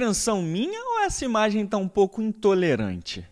incompreensão minha ou essa imagem está um pouco intolerante?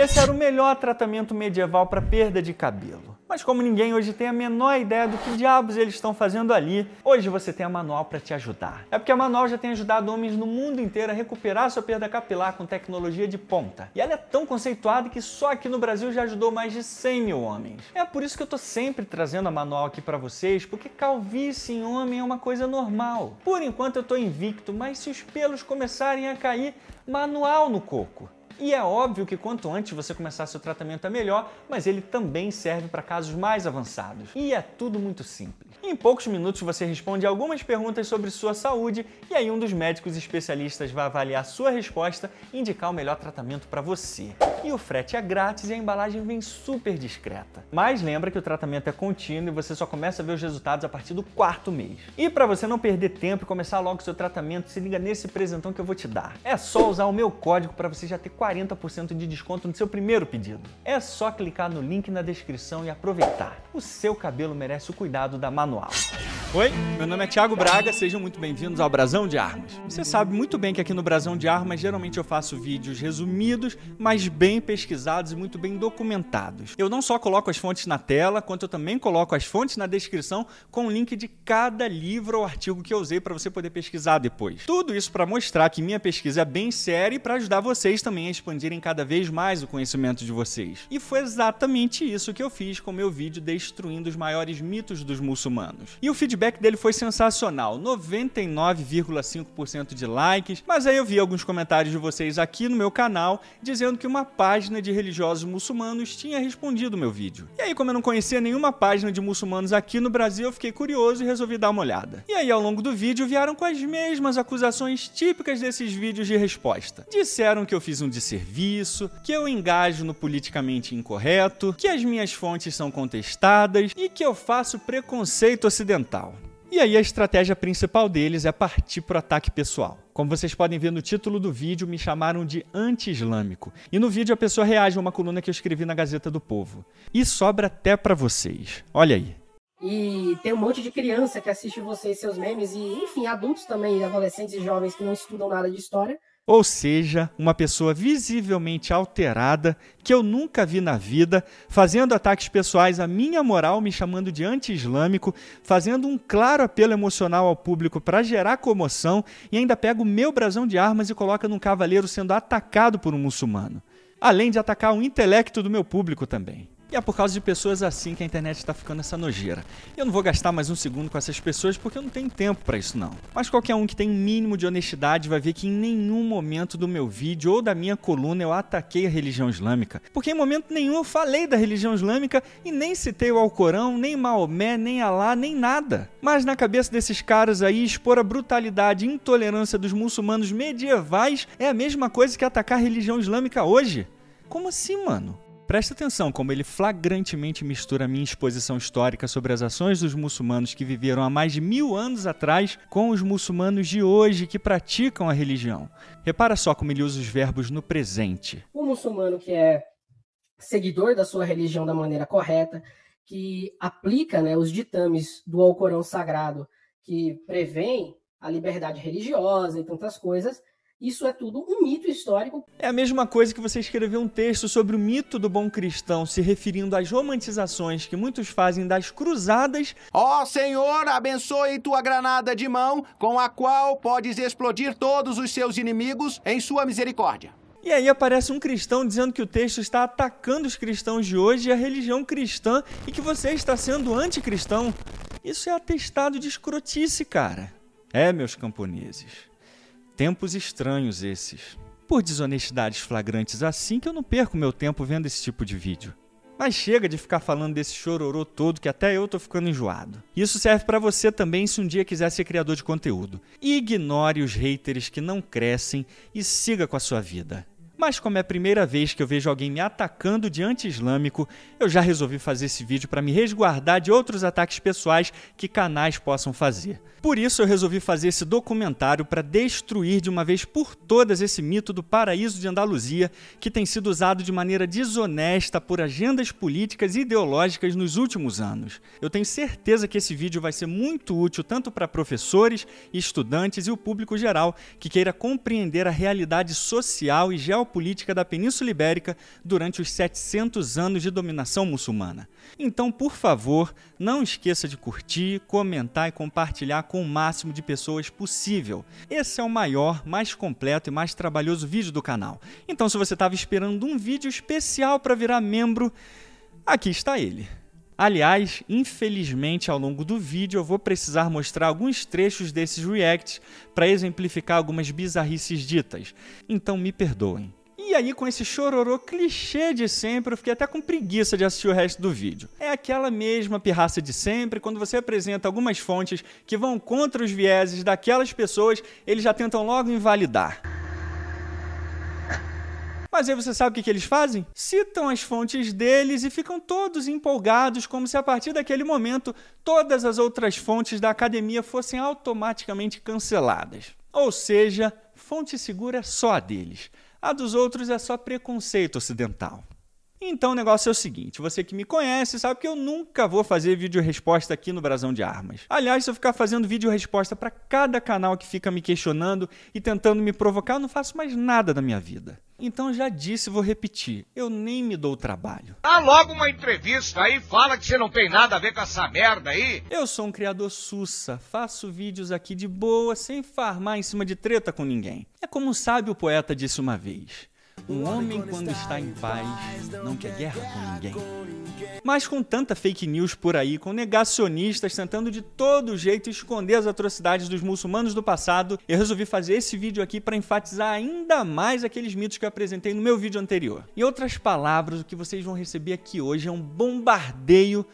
esse era o melhor tratamento medieval para perda de cabelo. Mas como ninguém hoje tem a menor ideia do que diabos eles estão fazendo ali, hoje você tem a Manual para te ajudar. É porque a Manual já tem ajudado homens no mundo inteiro a recuperar sua perda capilar com tecnologia de ponta. E ela é tão conceituada que só aqui no Brasil já ajudou mais de 100 mil homens. É por isso que eu tô sempre trazendo a Manual aqui para vocês, porque calvície em homem é uma coisa normal. Por enquanto eu tô invicto, mas se os pelos começarem a cair, Manual no coco. E é óbvio que quanto antes você começar seu tratamento é melhor, mas ele também serve para casos mais avançados. E é tudo muito simples. Em poucos minutos você responde algumas perguntas sobre sua saúde e aí um dos médicos especialistas vai avaliar sua resposta e indicar o melhor tratamento para você. E o frete é grátis e a embalagem vem super discreta. Mas lembra que o tratamento é contínuo e você só começa a ver os resultados a partir do quarto mês. E para você não perder tempo e começar logo seu tratamento, se liga nesse presentão que eu vou te dar. É só usar o meu código para você já ter 40% de desconto no seu primeiro pedido. É só clicar no link na descrição e aproveitar. O seu cabelo merece o cuidado da manutenção Oi, meu nome é Thiago Braga, sejam muito bem-vindos ao Brasão de Armas. Você sabe muito bem que aqui no Brasão de Armas geralmente eu faço vídeos resumidos, mas bem pesquisados e muito bem documentados. Eu não só coloco as fontes na tela, quanto eu também coloco as fontes na descrição com o link de cada livro ou artigo que eu usei para você poder pesquisar depois. Tudo isso para mostrar que minha pesquisa é bem séria e para ajudar vocês também a expandirem cada vez mais o conhecimento de vocês. E foi exatamente isso que eu fiz com o meu vídeo destruindo os maiores mitos dos muçulmanos humanos. E o feedback dele foi sensacional, 99,5% de likes, mas aí eu vi alguns comentários de vocês aqui no meu canal dizendo que uma página de religiosos muçulmanos tinha respondido meu vídeo. E aí, como eu não conhecia nenhuma página de muçulmanos aqui no Brasil, eu fiquei curioso e resolvi dar uma olhada. E aí, ao longo do vídeo, vieram com as mesmas acusações típicas desses vídeos de resposta. Disseram que eu fiz um desserviço, que eu engajo no politicamente incorreto, que as minhas fontes são contestadas e que eu faço preconceito direito ocidental. E aí a estratégia principal deles é partir para o ataque pessoal. Como vocês podem ver no título do vídeo, me chamaram de anti-islâmico. E no vídeo a pessoa reage a uma coluna que eu escrevi na Gazeta do Povo. E sobra até para vocês. Olha aí. E tem um monte de criança que assiste vocês, seus memes, e enfim, adultos também, adolescentes e jovens que não estudam nada de história ou seja, uma pessoa visivelmente alterada que eu nunca vi na vida, fazendo ataques pessoais à minha moral, me chamando de anti-islâmico, fazendo um claro apelo emocional ao público para gerar comoção e ainda pega o meu brasão de armas e coloca num cavaleiro sendo atacado por um muçulmano. Além de atacar o intelecto do meu público também. E é por causa de pessoas assim que a internet está ficando essa nojeira. Eu não vou gastar mais um segundo com essas pessoas porque eu não tenho tempo para isso não. Mas qualquer um que tem um mínimo de honestidade vai ver que em nenhum momento do meu vídeo ou da minha coluna eu ataquei a religião islâmica. Porque em momento nenhum eu falei da religião islâmica e nem citei o Alcorão, nem Maomé, nem Alá, nem nada. Mas na cabeça desses caras aí, expor a brutalidade e intolerância dos muçulmanos medievais é a mesma coisa que atacar a religião islâmica hoje. Como assim, mano? Presta atenção como ele flagrantemente mistura a minha exposição histórica sobre as ações dos muçulmanos que viveram há mais de mil anos atrás com os muçulmanos de hoje que praticam a religião. Repara só como ele usa os verbos no presente. O muçulmano que é seguidor da sua religião da maneira correta, que aplica né, os ditames do Alcorão Sagrado, que prevê a liberdade religiosa e tantas coisas, isso é tudo um mito histórico. É a mesma coisa que você escrever um texto sobre o mito do bom cristão, se referindo às romantizações que muitos fazem das cruzadas. Ó oh, Senhor, abençoe tua granada de mão, com a qual podes explodir todos os seus inimigos em sua misericórdia. E aí aparece um cristão dizendo que o texto está atacando os cristãos de hoje e a religião cristã e que você está sendo anticristão. Isso é atestado de escrotice, cara. É, meus camponeses. Tempos estranhos esses. Por desonestidades flagrantes assim que eu não perco meu tempo vendo esse tipo de vídeo. Mas chega de ficar falando desse chororô todo que até eu tô ficando enjoado. Isso serve para você também se um dia quiser ser criador de conteúdo. Ignore os haters que não crescem e siga com a sua vida. Mas como é a primeira vez que eu vejo alguém me atacando de anti-islâmico, eu já resolvi fazer esse vídeo para me resguardar de outros ataques pessoais que canais possam fazer. Por isso eu resolvi fazer esse documentário para destruir de uma vez por todas esse mito do paraíso de Andaluzia que tem sido usado de maneira desonesta por agendas políticas e ideológicas nos últimos anos. Eu tenho certeza que esse vídeo vai ser muito útil tanto para professores, estudantes e o público geral que queira compreender a realidade social e geopolítica política da Península Ibérica durante os 700 anos de dominação muçulmana. Então, por favor, não esqueça de curtir, comentar e compartilhar com o máximo de pessoas possível. Esse é o maior, mais completo e mais trabalhoso vídeo do canal. Então, se você estava esperando um vídeo especial para virar membro, aqui está ele. Aliás, infelizmente, ao longo do vídeo eu vou precisar mostrar alguns trechos desses reacts para exemplificar algumas bizarrices ditas. Então me perdoem. E aí, com esse chororô clichê de sempre, eu fiquei até com preguiça de assistir o resto do vídeo. É aquela mesma pirraça de sempre, quando você apresenta algumas fontes que vão contra os vieses daquelas pessoas, eles já tentam logo invalidar. Mas aí você sabe o que, que, eles fazem? Citam as fontes deles e ficam todos empolgados, como se a partir daquele momento todas as outras fontes da academia fossem automaticamente canceladas. Ou seja, fonte segura é só a deles. A dos outros é só preconceito ocidental. Então o negócio é o seguinte: você que me conhece sabe que eu nunca vou fazer vídeo resposta aqui no Brasão de Armas. Aliás, se eu ficar fazendo vídeo resposta para cada canal que fica me questionando e tentando me provocar, eu não faço mais nada da minha vida. Então já disse, vou repetir, eu nem me dou o trabalho. Dá logo uma entrevista aí, fala que você não tem nada a ver com essa merda aí. Eu sou um criador sussa, faço vídeos aqui de boa, sem farmar em cima de treta com ninguém. É como um sábio poeta disse uma vez, um homem, quando está em paz, não quer guerra com ninguém. Mas com tanta fake news por aí, com negacionistas tentando de todo jeito esconder as atrocidades dos muçulmanos do passado, eu resolvi fazer esse vídeo aqui para enfatizar ainda mais aqueles mitos que eu apresentei no meu vídeo anterior. Em outras palavras, o que vocês vão receber aqui hoje é um bombardeio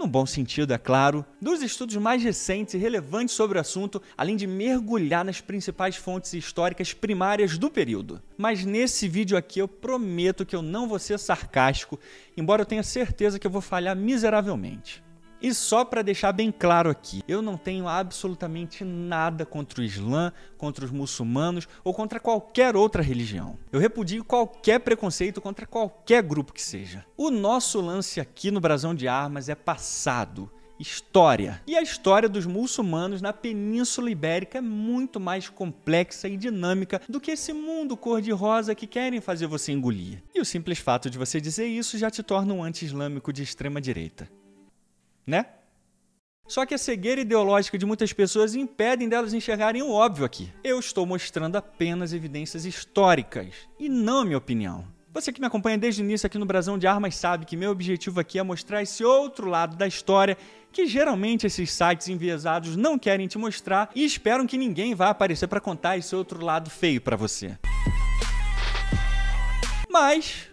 no bom sentido, é claro, dos estudos mais recentes e relevantes sobre o assunto, além de mergulhar nas principais fontes históricas primárias do período. Mas nesse vídeo aqui eu prometo que eu não vou ser sarcástico, embora eu tenha certeza que eu vou falhar miseravelmente. E só para deixar bem claro aqui, eu não tenho absolutamente nada contra o Islã, contra os muçulmanos ou contra qualquer outra religião. Eu repudio qualquer preconceito contra qualquer grupo que seja. O nosso lance aqui no Brasão de Armas é passado história. E a história dos muçulmanos na Península Ibérica é muito mais complexa e dinâmica do que esse mundo cor-de-rosa que querem fazer você engolir. E o simples fato de você dizer isso já te torna um anti-islâmico de extrema direita né? Só que a cegueira ideológica de muitas pessoas impedem delas enxergarem o óbvio aqui. Eu estou mostrando apenas evidências históricas e não minha opinião. Você que me acompanha desde o início aqui no Brasão de Armas sabe que meu objetivo aqui é mostrar esse outro lado da história que geralmente esses sites enviesados não querem te mostrar e esperam que ninguém vá aparecer para contar esse outro lado feio para você. Mas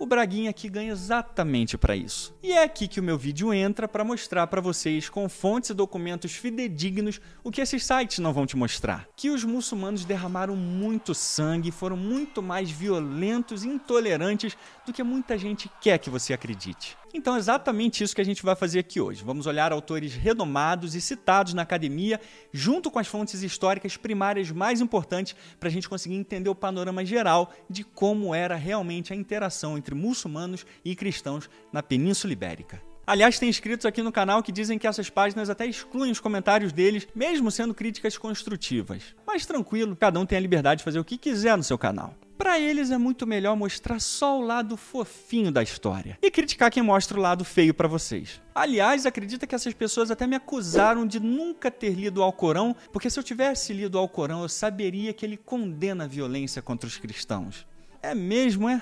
o Braguinha aqui ganha exatamente para isso. E é aqui que o meu vídeo entra para mostrar para vocês com fontes e documentos fidedignos o que esses sites não vão te mostrar. Que os muçulmanos derramaram muito sangue, foram muito mais violentos e intolerantes do que muita gente quer que você acredite. Então, é exatamente isso que a gente vai fazer aqui hoje. Vamos olhar autores renomados e citados na academia, junto com as fontes históricas primárias mais importantes, para a gente conseguir entender o panorama geral de como era realmente a interação entre muçulmanos e cristãos na Península Ibérica. Aliás, tem inscritos aqui no canal que dizem que essas páginas até excluem os comentários deles, mesmo sendo críticas construtivas. Mas tranquilo, cada um tem a liberdade de fazer o que quiser no seu canal. Para eles é muito melhor mostrar só o lado fofinho da história e criticar quem mostra o lado feio para vocês. Aliás, acredita que essas pessoas até me acusaram de nunca ter lido o Alcorão, porque se eu tivesse lido o Alcorão, eu saberia que ele condena a violência contra os cristãos. É mesmo, é?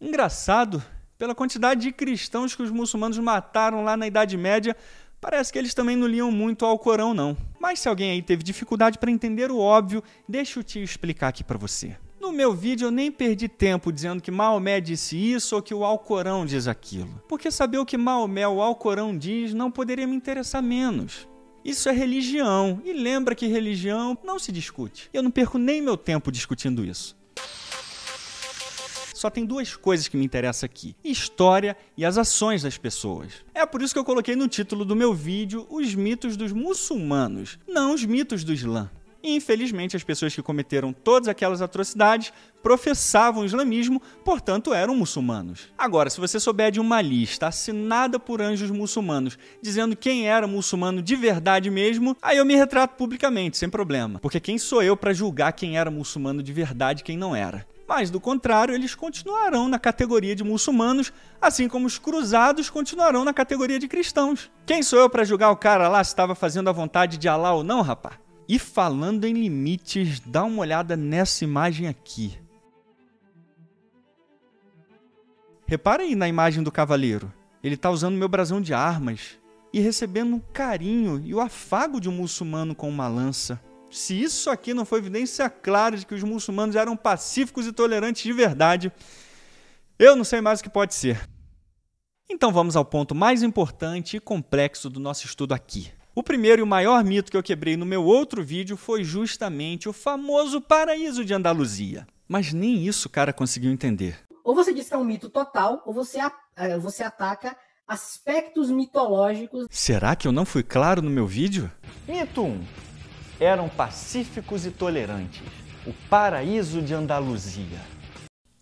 Engraçado, pela quantidade de cristãos que os muçulmanos mataram lá na Idade Média, parece que eles também não liam muito ao Corão, não. Mas se alguém aí teve dificuldade para entender o óbvio, deixa o tio explicar aqui para você. No meu vídeo eu nem perdi tempo dizendo que Maomé disse isso ou que o Alcorão diz aquilo, porque saber o que Maomé ou o Alcorão diz não poderia me interessar menos. Isso é religião, e lembra que religião não se discute. Eu não perco nem meu tempo discutindo isso. Só tem duas coisas que me interessam aqui: história e as ações das pessoas. É por isso que eu coloquei no título do meu vídeo os mitos dos muçulmanos, não os mitos do Islã e infelizmente as pessoas que cometeram todas aquelas atrocidades professavam o islamismo, portanto eram muçulmanos. Agora, se você souber de uma lista assinada por anjos muçulmanos dizendo quem era muçulmano de verdade mesmo, aí eu me retrato publicamente, sem problema, porque quem sou eu para julgar quem era muçulmano de verdade e quem não era? Mas, do contrário, eles continuarão na categoria de muçulmanos, assim como os cruzados continuarão na categoria de cristãos. Quem sou eu para julgar o cara lá se estava fazendo a vontade de Alá ou não, rapá? E falando em limites, dá uma olhada nessa imagem aqui. Reparem na imagem do cavaleiro. Ele está usando meu brasão de armas e recebendo o carinho e o afago de um muçulmano com uma lança. Se isso aqui não foi evidência clara de que os muçulmanos eram pacíficos e tolerantes de verdade, eu não sei mais o que pode ser. Então vamos ao ponto mais importante e complexo do nosso estudo aqui. O primeiro e o maior mito que eu quebrei no meu outro vídeo foi justamente o famoso paraíso de Andaluzia. Mas nem isso o cara conseguiu entender. Ou você diz que é um mito total, ou você, eh, você ataca aspectos mitológicos. Será que eu não fui claro no meu vídeo? Mito 1. Eram pacíficos e tolerantes. O paraíso de Andaluzia.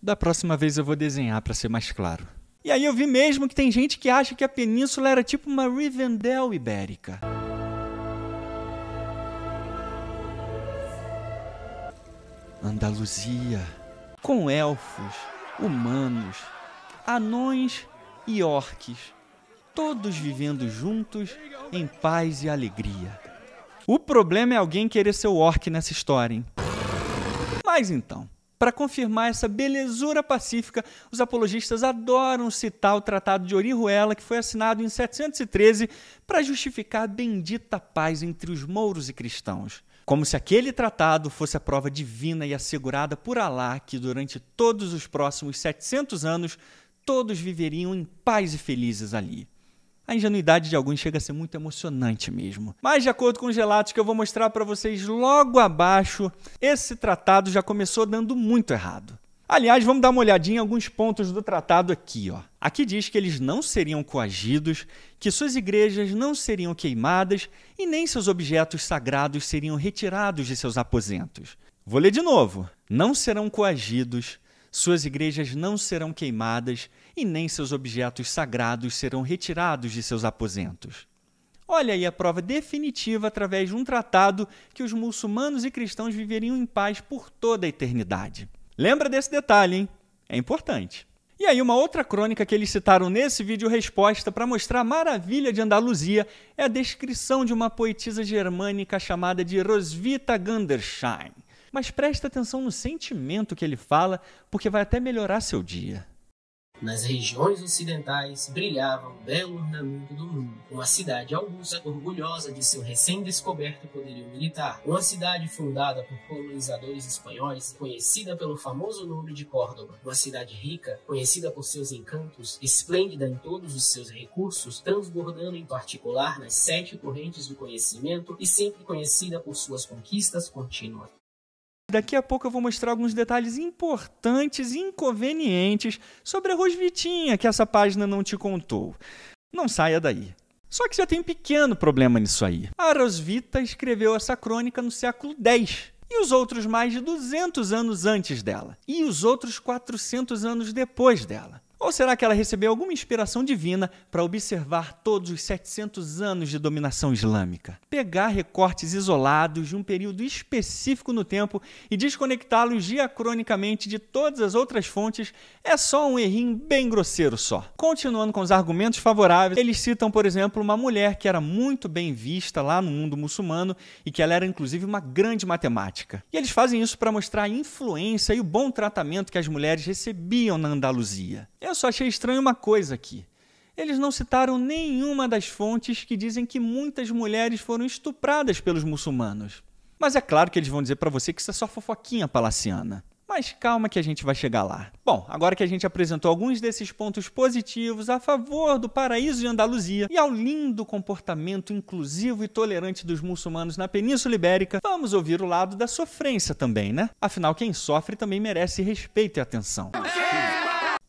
Da próxima vez eu vou desenhar para ser mais claro. E aí eu vi mesmo que tem gente que acha que a península era tipo uma Rivendell ibérica. Andaluzia, com elfos, humanos, anões e orques, todos vivendo juntos em paz e alegria. O problema é alguém querer ser o orc nessa história, hein? Mas então, para confirmar essa belezura pacífica, os apologistas adoram citar o Tratado de Orihuela, que foi assinado em 713 para justificar a bendita paz entre os mouros e cristãos como se aquele tratado fosse a prova divina e assegurada por Alá que durante todos os próximos 700 anos todos viveriam em paz e felizes ali. A ingenuidade de alguns chega a ser muito emocionante mesmo. Mas, de acordo com os relatos que eu vou mostrar para vocês logo abaixo, esse tratado já começou dando muito errado. Aliás, vamos dar uma olhadinha em alguns pontos do tratado aqui. Ó. Aqui diz que eles não seriam coagidos, que suas igrejas não seriam queimadas e nem seus objetos sagrados seriam retirados de seus aposentos. Vou ler de novo. Não serão coagidos, suas igrejas não serão queimadas e nem seus objetos sagrados serão retirados de seus aposentos. Olha aí a prova definitiva através de um tratado que os muçulmanos e cristãos viveriam em paz por toda a eternidade. Lembra desse detalhe, hein? É importante. E aí, uma outra crônica que eles citaram nesse vídeo resposta para mostrar a maravilha de Andaluzia é a descrição de uma poetisa germânica chamada de Roswitha Gandersheim. Mas presta atenção no sentimento que ele fala, porque vai até melhorar seu dia. Nas regiões ocidentais brilhava um belo ornamento do mundo, uma cidade augusta, orgulhosa de seu recém-descoberto poderio militar, uma cidade fundada por colonizadores espanhóis, conhecida pelo famoso nome de Córdoba, uma cidade rica, conhecida por seus encantos, esplêndida em todos os seus recursos, transbordando em particular nas sete correntes do conhecimento e sempre conhecida por suas conquistas contínuas. Daqui a pouco eu vou mostrar alguns detalhes importantes e inconvenientes sobre a Rosvitinha que essa página não te contou. Não saia daí. Só que já tem um pequeno problema nisso aí. A Rosvita escreveu essa crônica no século X e os outros mais de 200 anos antes dela, e os outros 400 anos depois dela. Ou será que ela recebeu alguma inspiração divina para observar todos os 700 anos de dominação islâmica? Pegar recortes isolados de um período específico no tempo e desconectá-los diacronicamente de todas as outras fontes é só um errinho bem grosseiro só. Continuando com os argumentos favoráveis, eles citam, por exemplo, uma mulher que era muito bem vista lá no mundo muçulmano e que ela era inclusive uma grande matemática. E eles fazem isso para mostrar a influência e o bom tratamento que as mulheres recebiam na Andaluzia. Eu é só, achei estranho uma coisa aqui. Eles não citaram nenhuma das fontes que dizem que muitas mulheres foram estupradas pelos muçulmanos. Mas é claro que eles vão dizer para você que isso é só fofoquinha palaciana. Mas calma que a gente vai chegar lá. Bom, agora que a gente apresentou alguns desses pontos positivos a favor do paraíso de Andaluzia e ao lindo comportamento inclusivo e tolerante dos muçulmanos na Península Ibérica, vamos ouvir o lado da sofrência também, né? Afinal, quem sofre também merece respeito e atenção. É!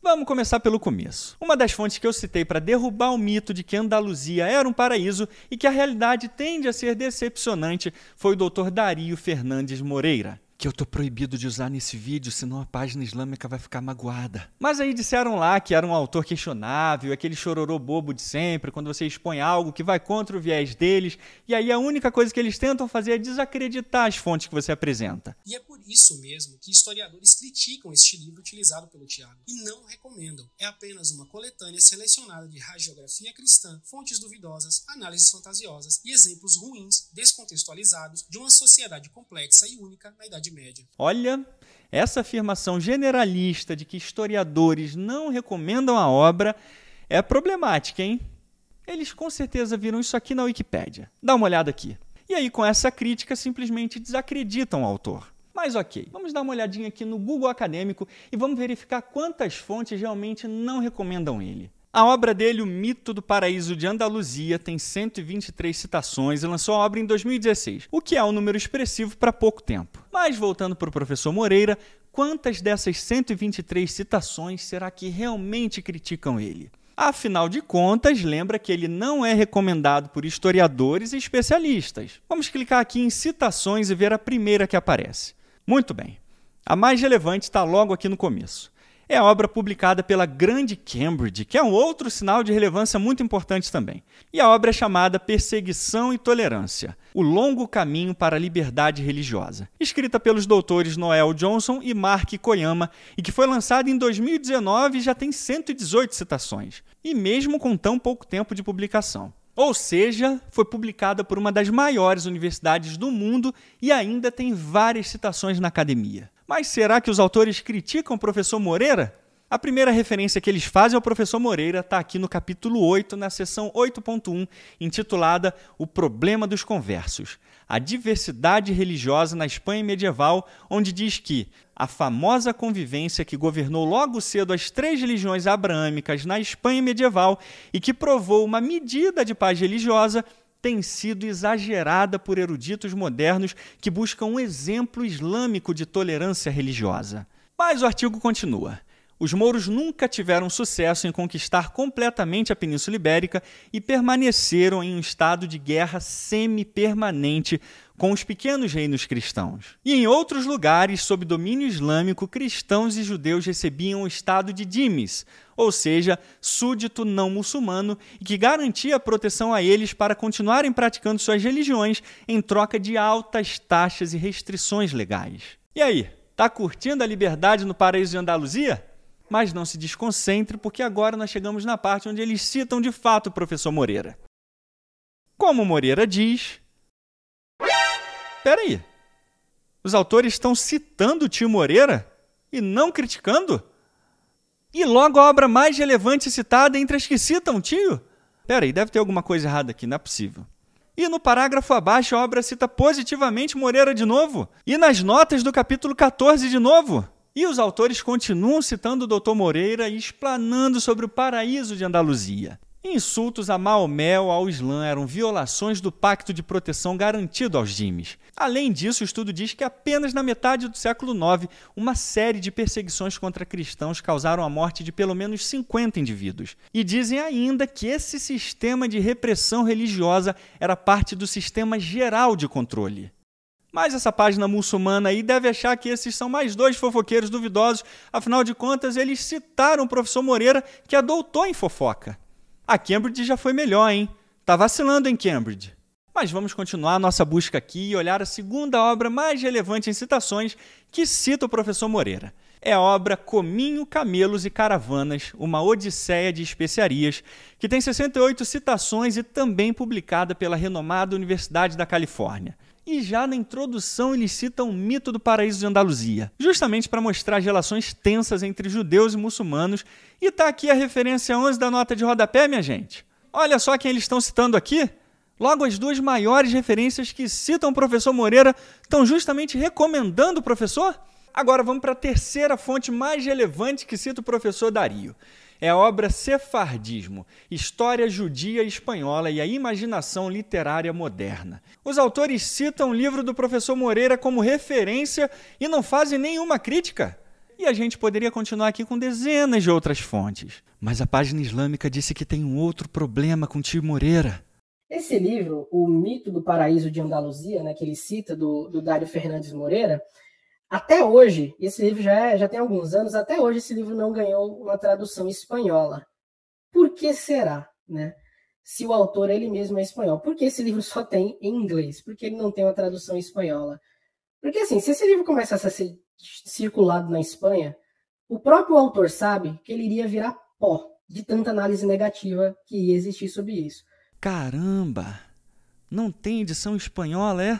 Vamos começar pelo começo. Uma das fontes que eu citei para derrubar o mito de que Andaluzia era um paraíso e que a realidade tende a ser decepcionante foi o Dr. Dario Fernandes Moreira que eu tô proibido de usar nesse vídeo, senão a página islâmica vai ficar magoada. Mas aí disseram lá que era um autor questionável, aquele chororô bobo de sempre, quando você expõe algo que vai contra o viés deles, e aí a única coisa que eles tentam fazer é desacreditar as fontes que você apresenta. E é por isso mesmo que historiadores criticam este livro utilizado pelo Tiago e não recomendam. É apenas uma coletânea selecionada de radiografia cristã, fontes duvidosas, análises fantasiosas e exemplos ruins, descontextualizados de uma sociedade complexa e única na Idade Idade Média. Olha, essa afirmação generalista de que historiadores não recomendam a obra é problemática, hein? Eles com certeza viram isso aqui na Wikipédia. Dá uma olhada aqui. E aí, com essa crítica, simplesmente desacreditam o autor. Mas ok, vamos dar uma olhadinha aqui no Google Acadêmico e vamos verificar quantas fontes realmente não recomendam ele. A obra dele, O Mito do Paraíso de Andaluzia, tem 123 citações e lançou a obra em 2016, o que é um número expressivo para pouco tempo. Mas voltando para o professor Moreira, quantas dessas 123 citações será que realmente criticam ele? Afinal de contas, lembra que ele não é recomendado por historiadores e especialistas. Vamos clicar aqui em citações e ver a primeira que aparece. Muito bem. A mais relevante está logo aqui no começo é a obra publicada pela Grande Cambridge, que é um outro sinal de relevância muito importante também. E a obra é chamada Perseguição e Tolerância: O Longo Caminho para a Liberdade Religiosa, escrita pelos doutores Noel Johnson e Mark Koyama, e que foi lançada em 2019 e já tem 118 citações, e mesmo com tão pouco tempo de publicação. Ou seja, foi publicada por uma das maiores universidades do mundo e ainda tem várias citações na academia. Mas será que os autores criticam o professor Moreira? A primeira referência que eles fazem ao é professor Moreira está aqui no capítulo 8, na seção 8.1, intitulada O Problema dos Conversos. A diversidade religiosa na Espanha medieval, onde diz que a famosa convivência que governou logo cedo as três religiões abraâmicas na Espanha medieval e que provou uma medida de paz religiosa tem sido exagerada por eruditos modernos que buscam um exemplo islâmico de tolerância religiosa. Mas o artigo continua. Os mouros nunca tiveram sucesso em conquistar completamente a Península Ibérica e permaneceram em um estado de guerra semi-permanente com os pequenos reinos cristãos. E em outros lugares, sob domínio islâmico, cristãos e judeus recebiam o estado de dimes, ou seja, súdito não muçulmano, e que garantia proteção a eles para continuarem praticando suas religiões em troca de altas taxas e restrições legais. E aí, tá curtindo a liberdade no paraíso de Andaluzia? Mas não se desconcentre, porque agora nós chegamos na parte onde eles citam de fato o professor Moreira. Como Moreira diz, espera aí. Os autores estão citando Tio Moreira e não criticando? E logo a obra mais relevante citada é entre as que citam Tio? Peraí, aí, deve ter alguma coisa errada aqui, não é possível. E no parágrafo abaixo a obra cita positivamente Moreira de novo. E nas notas do capítulo 14 de novo. E os autores continuam citando o Dr. Moreira e explanando sobre o paraíso de Andaluzia. Insultos a Maomé ou ao Islã eram violações do pacto de proteção garantido aos dimes. Além disso, o estudo diz que apenas na metade do século IX, uma série de perseguições contra cristãos causaram a morte de pelo menos 50 indivíduos. E dizem ainda que esse sistema de repressão religiosa era parte do sistema geral de controle. Mas essa página muçulmana aí deve achar que esses são mais dois fofoqueiros duvidosos, afinal de contas, eles citaram o professor Moreira, que é doutor em fofoca. A Cambridge já foi melhor, hein? Tá vacilando em Cambridge. Mas vamos continuar nossa busca aqui e olhar a segunda obra mais relevante em citações que cita o professor Moreira. É a obra Cominho, Camelos e Caravanas, uma odisseia de especiarias, que tem 68 citações e também publicada pela renomada Universidade da Califórnia. E já na introdução ele cita um mito do paraíso de Andaluzia, justamente para mostrar as relações tensas entre judeus e muçulmanos. E tá aqui a referência 11 da nota de rodapé, minha gente. Olha só quem eles estão citando aqui. Logo, as duas maiores referências que citam o professor Moreira estão justamente recomendando o professor? Agora vamos para a terceira fonte mais relevante que cita o professor Dario é a obra Sefardismo, História Judia Espanhola e a Imaginação Literária Moderna. Os autores citam o livro do professor Moreira como referência e não fazem nenhuma crítica. E a gente poderia continuar aqui com dezenas de outras fontes. Mas a página islâmica disse que tem um outro problema com o Tio Moreira. Esse livro, O Mito do Paraíso de Andaluzia, né, que ele cita, do, do Dário Fernandes Moreira, até hoje, esse livro já, é, já tem alguns anos, até hoje esse livro não ganhou uma tradução espanhola. Por que será, né? Se o autor ele mesmo é espanhol. Por que esse livro só tem em inglês? Por que ele não tem uma tradução espanhola? Porque assim, se esse livro começasse a ser circulado na Espanha, o próprio autor sabe que ele iria virar pó de tanta análise negativa que ia existir sobre isso. Caramba! Não tem edição espanhola, é?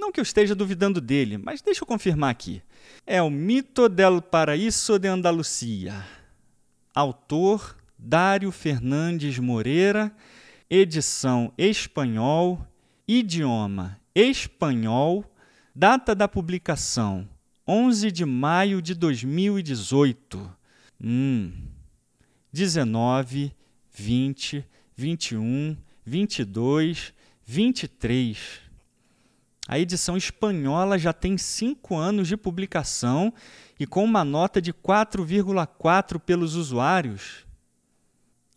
Não que eu esteja duvidando dele, mas deixa eu confirmar aqui. É o Mito del Paraíso de Andalucia. Autor Dário Fernandes Moreira, edição espanhol, idioma espanhol, data da publicação 11 de maio de 2018. Hum, 19, 20, 21, 22, 23. A edição espanhola já tem cinco anos de publicação e com uma nota de 4,4 pelos usuários.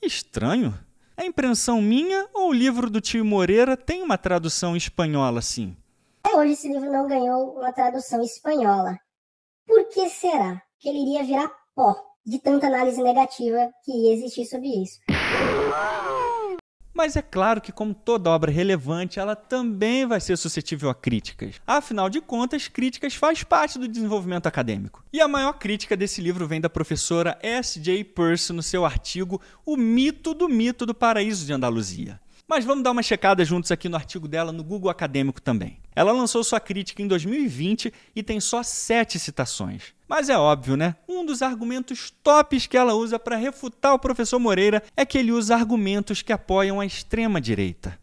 Estranho. É impressão minha ou o livro do tio Moreira tem uma tradução espanhola, sim? Até hoje esse livro não ganhou uma tradução espanhola. Por que será que ele iria virar pó de tanta análise negativa que ia existir sobre isso? Mas é claro que, como toda obra relevante, ela também vai ser suscetível a críticas. Afinal de contas, críticas faz parte do desenvolvimento acadêmico. E a maior crítica desse livro vem da professora S.J. Peirce no seu artigo O Mito do Mito do Paraíso de Andaluzia. Mas vamos dar uma checada juntos aqui no artigo dela no Google Acadêmico também. Ela lançou sua crítica em 2020 e tem só sete citações. Mas é óbvio, né? Um dos argumentos tops que ela usa para refutar o professor Moreira é que ele usa argumentos que apoiam a extrema-direita.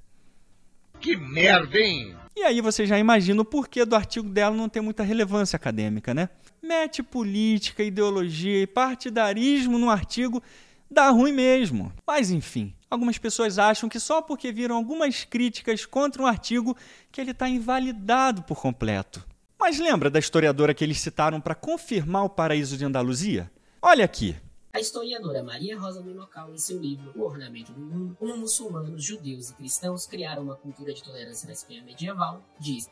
Que merda, hein? E aí você já imagina o porquê do artigo dela não ter muita relevância acadêmica, né? Mete política, ideologia e partidarismo no artigo dá ruim mesmo. Mas enfim, algumas pessoas acham que só porque viram algumas críticas contra um artigo que ele está invalidado por completo. Mas lembra da historiadora que eles citaram para confirmar o paraíso de Andaluzia? Olha aqui. A historiadora Maria Rosa Menocal, em seu livro O Ornamento do Mundo, como muçulmanos, judeus e cristãos criaram uma cultura de tolerância na Espanha medieval, diz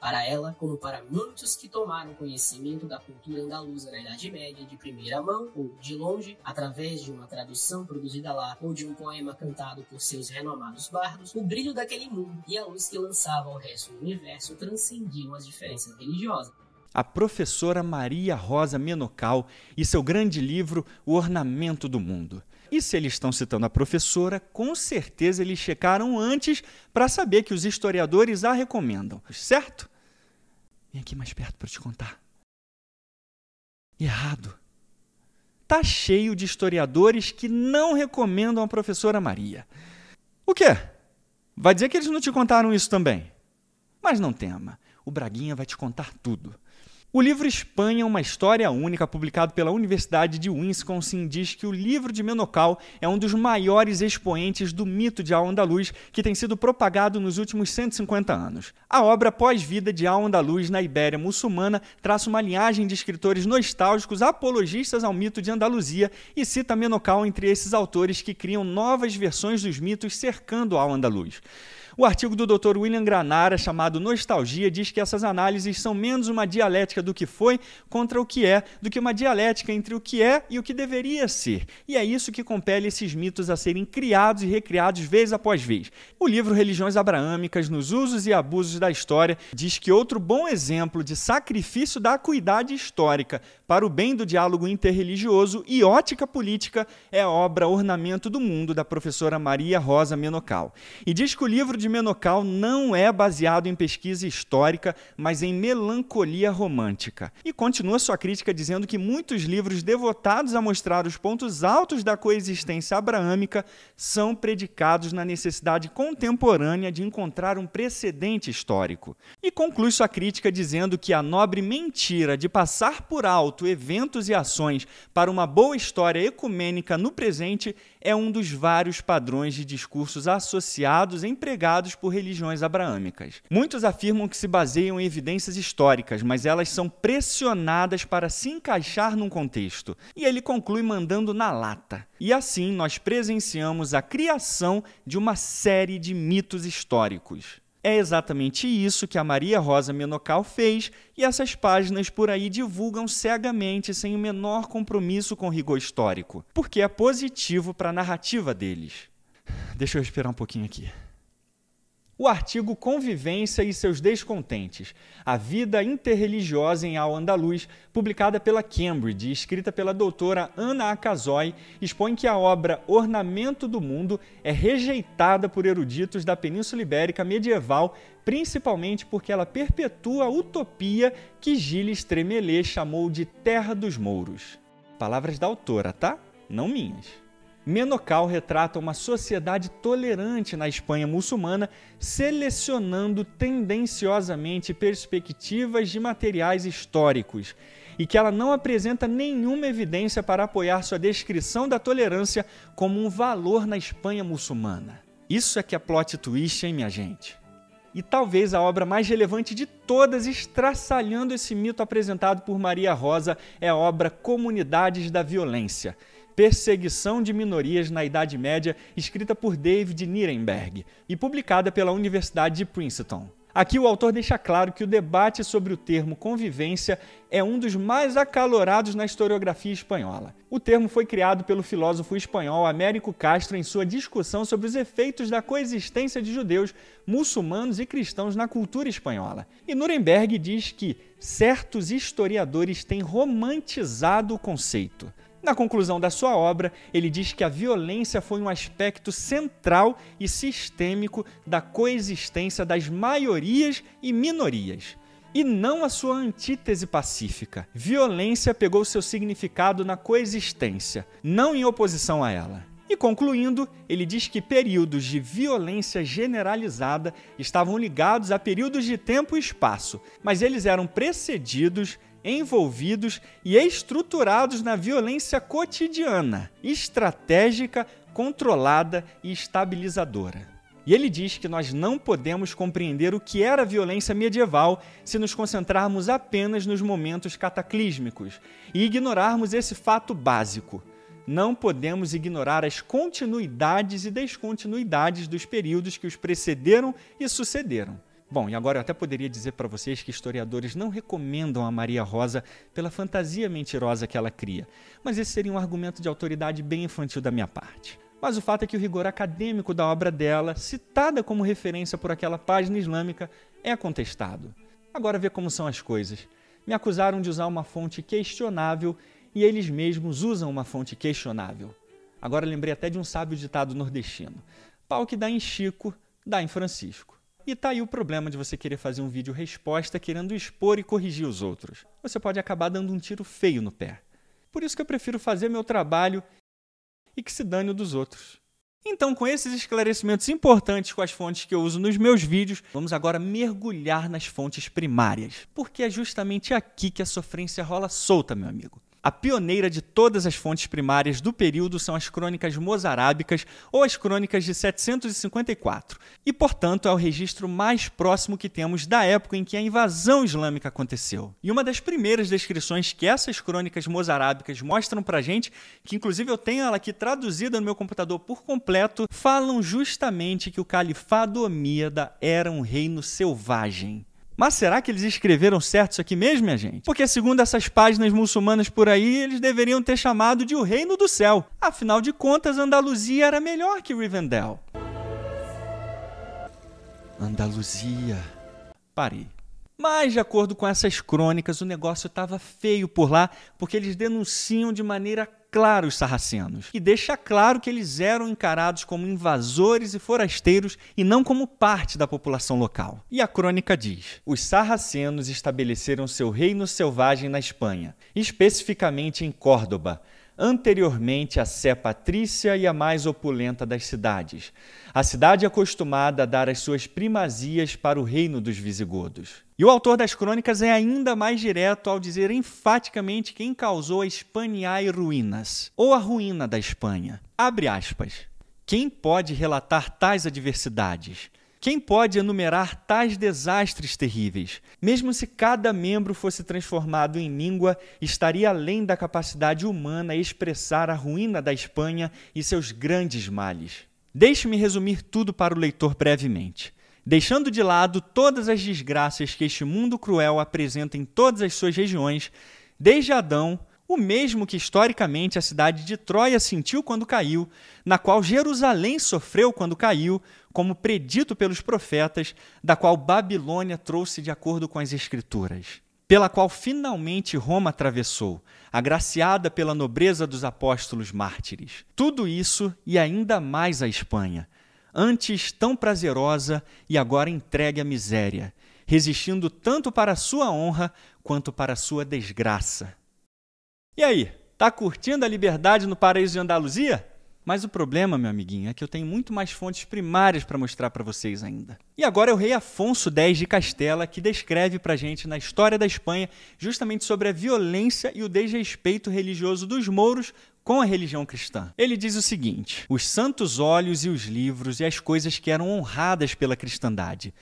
para ela como para muitos que tomaram conhecimento da cultura andaluza na Idade Média de primeira mão ou de longe, através de uma tradução produzida lá ou de um poema cantado por seus renomados bardos, o brilho daquele mundo e a luz que lançava ao resto do universo transcendiam as diferenças religiosas a professora Maria Rosa Menocal e seu grande livro O Ornamento do Mundo. E se eles estão citando a professora, com certeza eles checaram antes para saber que os historiadores a recomendam, certo? Vem aqui mais perto para te contar. Errado. Tá cheio de historiadores que não recomendam a professora Maria. O quê? Vai dizer que eles não te contaram isso também? Mas não tema, o Braguinha vai te contar tudo. O livro Espanha, uma história única, publicado pela Universidade de Wisconsin, diz que o livro de Menocal é um dos maiores expoentes do mito de Al-Andalus que tem sido propagado nos últimos 150 anos. A obra pós-vida de Al-Andalus na Ibéria muçulmana traça uma linhagem de escritores nostálgicos apologistas ao mito de Andaluzia e cita Menocal entre esses autores que criam novas versões dos mitos cercando Al-Andalus. O artigo do Dr. William Granara, chamado Nostalgia, diz que essas análises são menos uma dialética do que foi contra o que é, do que uma dialética entre o que é e o que deveria ser. E é isso que compele esses mitos a serem criados e recriados vez após vez. O livro Religiões Abraâmicas nos Usos e Abusos da História diz que outro bom exemplo de sacrifício da acuidade histórica para o bem do diálogo interreligioso e ótica política é a obra Ornamento do Mundo da professora Maria Rosa Menocal. E diz que o livro de Menocal não é baseado em pesquisa histórica, mas em melancolia romântica. E continua sua crítica dizendo que muitos livros devotados a mostrar os pontos altos da coexistência abraâmica são predicados na necessidade contemporânea de encontrar um precedente histórico. E conclui sua crítica dizendo que a nobre mentira de passar por alto eventos e ações para uma boa história ecumênica no presente é um dos vários padrões de discursos associados empregados por religiões abraâmicas. Muitos afirmam que se baseiam em evidências históricas, mas elas são pressionadas para se encaixar num contexto. E ele conclui mandando na lata. E assim nós presenciamos a criação de uma série de mitos históricos. É exatamente isso que a Maria Rosa Menocal fez, e essas páginas por aí divulgam cegamente, sem o menor compromisso com rigor histórico, porque é positivo para a narrativa deles. Deixa eu esperar um pouquinho aqui o artigo Convivência e seus Descontentes, a vida interreligiosa em Al-Andalus, publicada pela Cambridge e escrita pela doutora Ana Acasoy, expõe que a obra Ornamento do Mundo é rejeitada por eruditos da Península Ibérica medieval, principalmente porque ela perpetua a utopia que Gilles Tremelet chamou de Terra dos Mouros. Palavras da autora, tá? Não minhas. Menocal retrata uma sociedade tolerante na Espanha muçulmana, selecionando tendenciosamente perspectivas de materiais históricos, e que ela não apresenta nenhuma evidência para apoiar sua descrição da tolerância como um valor na Espanha muçulmana. Isso é que é plot twist, hein, minha gente? E talvez a obra mais relevante de todas, estraçalhando esse mito apresentado por Maria Rosa, é a obra Comunidades da Violência Perseguição de Minorias na Idade Média, escrita por David Nirenberg e publicada pela Universidade de Princeton. Aqui o autor deixa claro que o debate sobre o termo convivência é um dos mais acalorados na historiografia espanhola. O termo foi criado pelo filósofo espanhol Américo Castro em sua discussão sobre os efeitos da coexistência de judeus, muçulmanos e cristãos na cultura espanhola. E Nuremberg diz que certos historiadores têm romantizado o conceito. Na conclusão da sua obra, ele diz que a violência foi um aspecto central e sistêmico da coexistência das maiorias e minorias. E não a sua antítese pacífica. Violência pegou seu significado na coexistência, não em oposição a ela. E concluindo, ele diz que períodos de violência generalizada estavam ligados a períodos de tempo e espaço, mas eles eram precedidos envolvidos e estruturados na violência cotidiana, estratégica, controlada e estabilizadora. E ele diz que nós não podemos compreender o que era a violência medieval se nos concentrarmos apenas nos momentos cataclísmicos e ignorarmos esse fato básico. Não podemos ignorar as continuidades e descontinuidades dos períodos que os precederam e sucederam. Bom, e agora eu até poderia dizer para vocês que historiadores não recomendam a Maria Rosa pela fantasia mentirosa que ela cria, mas esse seria um argumento de autoridade bem infantil da minha parte. Mas o fato é que o rigor acadêmico da obra dela, citada como referência por aquela página islâmica, é contestado. Agora vê como são as coisas. Me acusaram de usar uma fonte questionável e eles mesmos usam uma fonte questionável. Agora lembrei até de um sábio ditado nordestino: pau que dá em Chico, dá em Francisco. E tá aí o problema de você querer fazer um vídeo resposta querendo expor e corrigir os outros. Você pode acabar dando um tiro feio no pé. Por isso que eu prefiro fazer meu trabalho e que se dane o dos outros. Então, com esses esclarecimentos importantes com as fontes que eu uso nos meus vídeos, vamos agora mergulhar nas fontes primárias, porque é justamente aqui que a sofrência rola solta, meu amigo. A pioneira de todas as fontes primárias do período são as crônicas mozarábicas ou as crônicas de 754, e, portanto, é o registro mais próximo que temos da época em que a invasão islâmica aconteceu. E uma das primeiras descrições que essas crônicas mozarábicas mostram pra gente, que inclusive eu tenho ela aqui traduzida no meu computador por completo, falam justamente que o califado Omíada era um reino selvagem. Mas será que eles escreveram certo isso aqui mesmo, minha gente? Porque, segundo essas páginas muçulmanas por aí, eles deveriam ter chamado de o Reino do Céu. Afinal de contas, Andaluzia era melhor que Rivendell. Andaluzia. Parei. Mas, de acordo com essas crônicas, o negócio estava feio por lá, porque eles denunciam de maneira claro os sarracenos e deixa claro que eles eram encarados como invasores e forasteiros e não como parte da população local. E a crônica diz: os sarracenos estabeleceram seu reino selvagem na Espanha, especificamente em Córdoba anteriormente à Sé Patrícia e a mais opulenta das cidades. A cidade é acostumada a dar as suas primazias para o reino dos visigodos. E o autor das crônicas é ainda mais direto ao dizer enfaticamente quem causou a Hispaniae Ruínas, ou a ruína da Espanha. Abre aspas. Quem pode relatar tais adversidades? Quem pode enumerar tais desastres terríveis? Mesmo se cada membro fosse transformado em língua, estaria além da capacidade humana expressar a ruína da Espanha e seus grandes males. Deixe-me resumir tudo para o leitor brevemente. Deixando de lado todas as desgraças que este mundo cruel apresenta em todas as suas regiões, desde Adão, o mesmo que historicamente a cidade de Troia sentiu quando caiu, na qual Jerusalém sofreu quando caiu, como predito pelos profetas, da qual Babilônia trouxe de acordo com as Escrituras, pela qual finalmente Roma atravessou, agraciada pela nobreza dos apóstolos mártires. Tudo isso e ainda mais a Espanha, antes tão prazerosa e agora entregue à miséria, resistindo tanto para sua honra quanto para sua desgraça. E aí, tá curtindo a liberdade no paraíso de Andaluzia? Mas o problema, meu amiguinho, é que eu tenho muito mais fontes primárias para mostrar para vocês ainda. E agora é o rei Afonso X de Castela que descreve para gente na história da Espanha justamente sobre a violência e o desrespeito religioso dos mouros com a religião cristã. Ele diz o seguinte: os santos olhos e os livros e as coisas que eram honradas pela cristandade,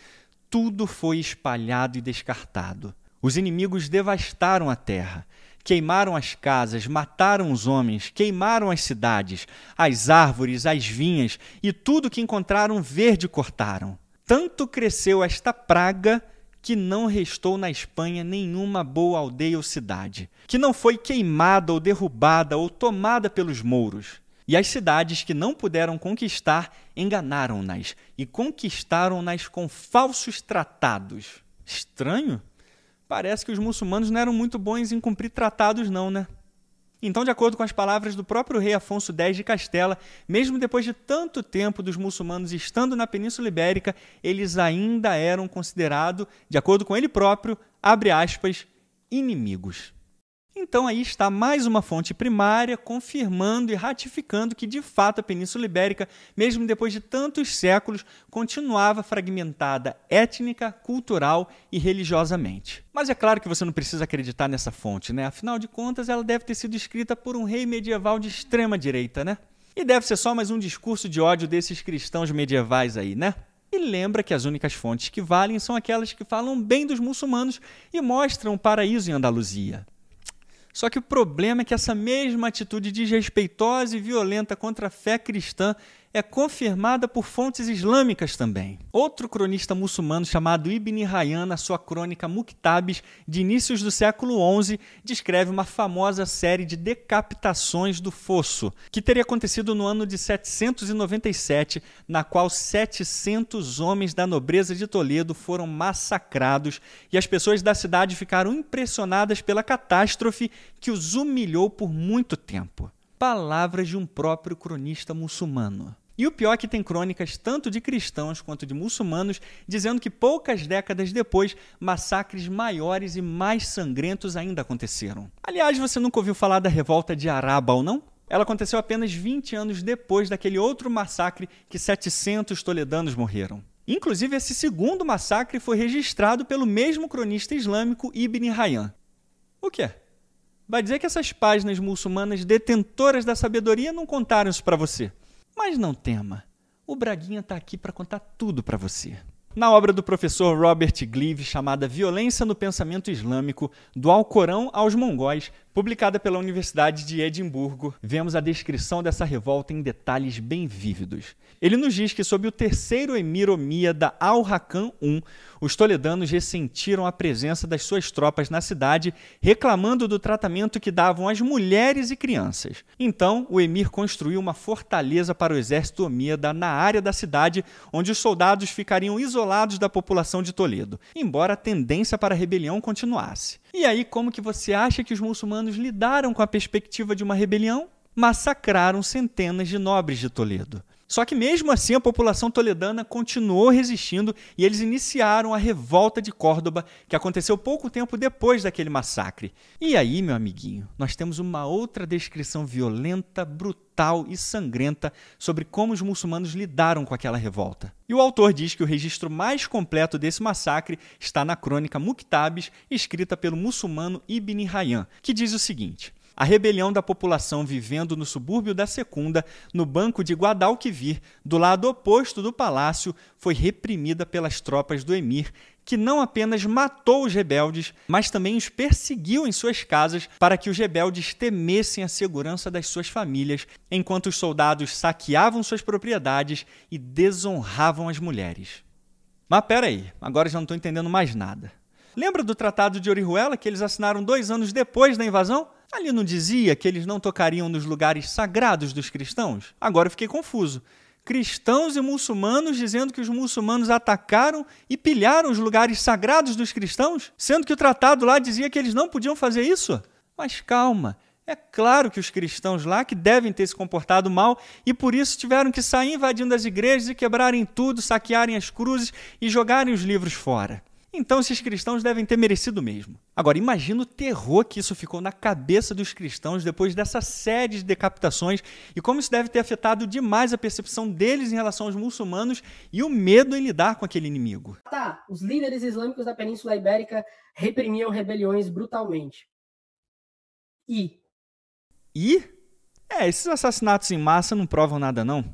tudo foi espalhado e descartado. Os inimigos devastaram a terra Queimaram as casas, mataram os homens, queimaram as cidades, as árvores, as vinhas e tudo que encontraram verde cortaram. Tanto cresceu esta praga que não restou na Espanha nenhuma boa aldeia ou cidade, que não foi queimada ou derrubada ou tomada pelos mouros. E as cidades que não puderam conquistar enganaram-nas e conquistaram-nas com falsos tratados. Estranho? Parece que os muçulmanos não eram muito bons em cumprir tratados, não, né? Então, de acordo com as palavras do próprio rei Afonso X de Castela, mesmo depois de tanto tempo dos muçulmanos estando na Península Ibérica, eles ainda eram considerados, de acordo com ele próprio, abre aspas, inimigos. Então aí está mais uma fonte primária confirmando e ratificando que de fato a Península Ibérica, mesmo depois de tantos séculos, continuava fragmentada étnica, cultural e religiosamente. Mas é claro que você não precisa acreditar nessa fonte, né? Afinal de contas, ela deve ter sido escrita por um rei medieval de extrema direita, né? E deve ser só mais um discurso de ódio desses cristãos medievais aí, né? E lembra que as únicas fontes que valem são aquelas que falam bem dos muçulmanos e mostram o paraíso em Andaluzia. Só que o problema é que essa mesma atitude desrespeitosa e violenta contra a fé cristã é confirmada por fontes islâmicas também. Outro cronista muçulmano chamado Ibn Rayyan, na sua crônica Muqtabis, de inícios do século XI, descreve uma famosa série de decapitações do fosso, que teria acontecido no ano de 797, na qual 700 homens da nobreza de Toledo foram massacrados e as pessoas da cidade ficaram impressionadas pela catástrofe que os humilhou por muito tempo palavras de um próprio cronista muçulmano. E o pior é que tem crônicas tanto de cristãos quanto de muçulmanos dizendo que poucas décadas depois massacres maiores e mais sangrentos ainda aconteceram. Aliás, você nunca ouviu falar da revolta de Araba não? Ela aconteceu apenas 20 anos depois daquele outro massacre que 700 toledanos morreram. Inclusive, esse segundo massacre foi registrado pelo mesmo cronista islâmico Ibn Hayyan. O que? Vai dizer que essas páginas muçulmanas detentoras da sabedoria não contaram isso para você? Mas não tema, o Braguinha está aqui para contar tudo para você. Na obra do professor Robert Gleave, chamada Violência no Pensamento Islâmico, do Alcorão aos Mongóis, Publicada pela Universidade de Edimburgo, vemos a descrição dessa revolta em detalhes bem vívidos. Ele nos diz que, sob o terceiro emir Omíada Al-Hakan I, os toledanos ressentiram a presença das suas tropas na cidade, reclamando do tratamento que davam às mulheres e crianças. Então, o emir construiu uma fortaleza para o exército Omíada na área da cidade, onde os soldados ficariam isolados da população de Toledo, embora a tendência para a rebelião continuasse. E aí, como que você acha que os muçulmanos lidaram com a perspectiva de uma rebelião? Massacraram centenas de nobres de Toledo. Só que mesmo assim a população toledana continuou resistindo e eles iniciaram a revolta de Córdoba, que aconteceu pouco tempo depois daquele massacre. E aí, meu amiguinho, nós temos uma outra descrição violenta, brutal e sangrenta sobre como os muçulmanos lidaram com aquela revolta. E o autor diz que o registro mais completo desse massacre está na crônica Muqtabis, escrita pelo muçulmano Ibn Hayyan, que diz o seguinte: a rebelião da população vivendo no subúrbio da Secunda, no banco de Guadalquivir, do lado oposto do palácio, foi reprimida pelas tropas do emir, que não apenas matou os rebeldes, mas também os perseguiu em suas casas para que os rebeldes temessem a segurança das suas famílias, enquanto os soldados saqueavam suas propriedades e desonravam as mulheres. Mas peraí, agora já não estou entendendo mais nada. Lembra do Tratado de Orihuela que eles assinaram dois anos depois da invasão? Ali não dizia que eles não tocariam nos lugares sagrados dos cristãos? Agora eu fiquei confuso. Cristãos e muçulmanos dizendo que os muçulmanos atacaram e pilharam os lugares sagrados dos cristãos, sendo que o tratado lá dizia que eles não podiam fazer isso? Mas calma, é claro que os cristãos lá que devem ter se comportado mal e por isso tiveram que sair invadindo as igrejas e quebrarem tudo, saquearem as cruzes e jogarem os livros fora. Então esses cristãos devem ter merecido mesmo. Agora, imagina o terror que isso ficou na cabeça dos cristãos depois dessa série de decapitações e como isso deve ter afetado demais a percepção deles em relação aos muçulmanos e o medo em lidar com aquele inimigo. Tá, os líderes islâmicos da Península Ibérica reprimiam rebeliões brutalmente. E? E? É, esses assassinatos em massa não provam nada, não.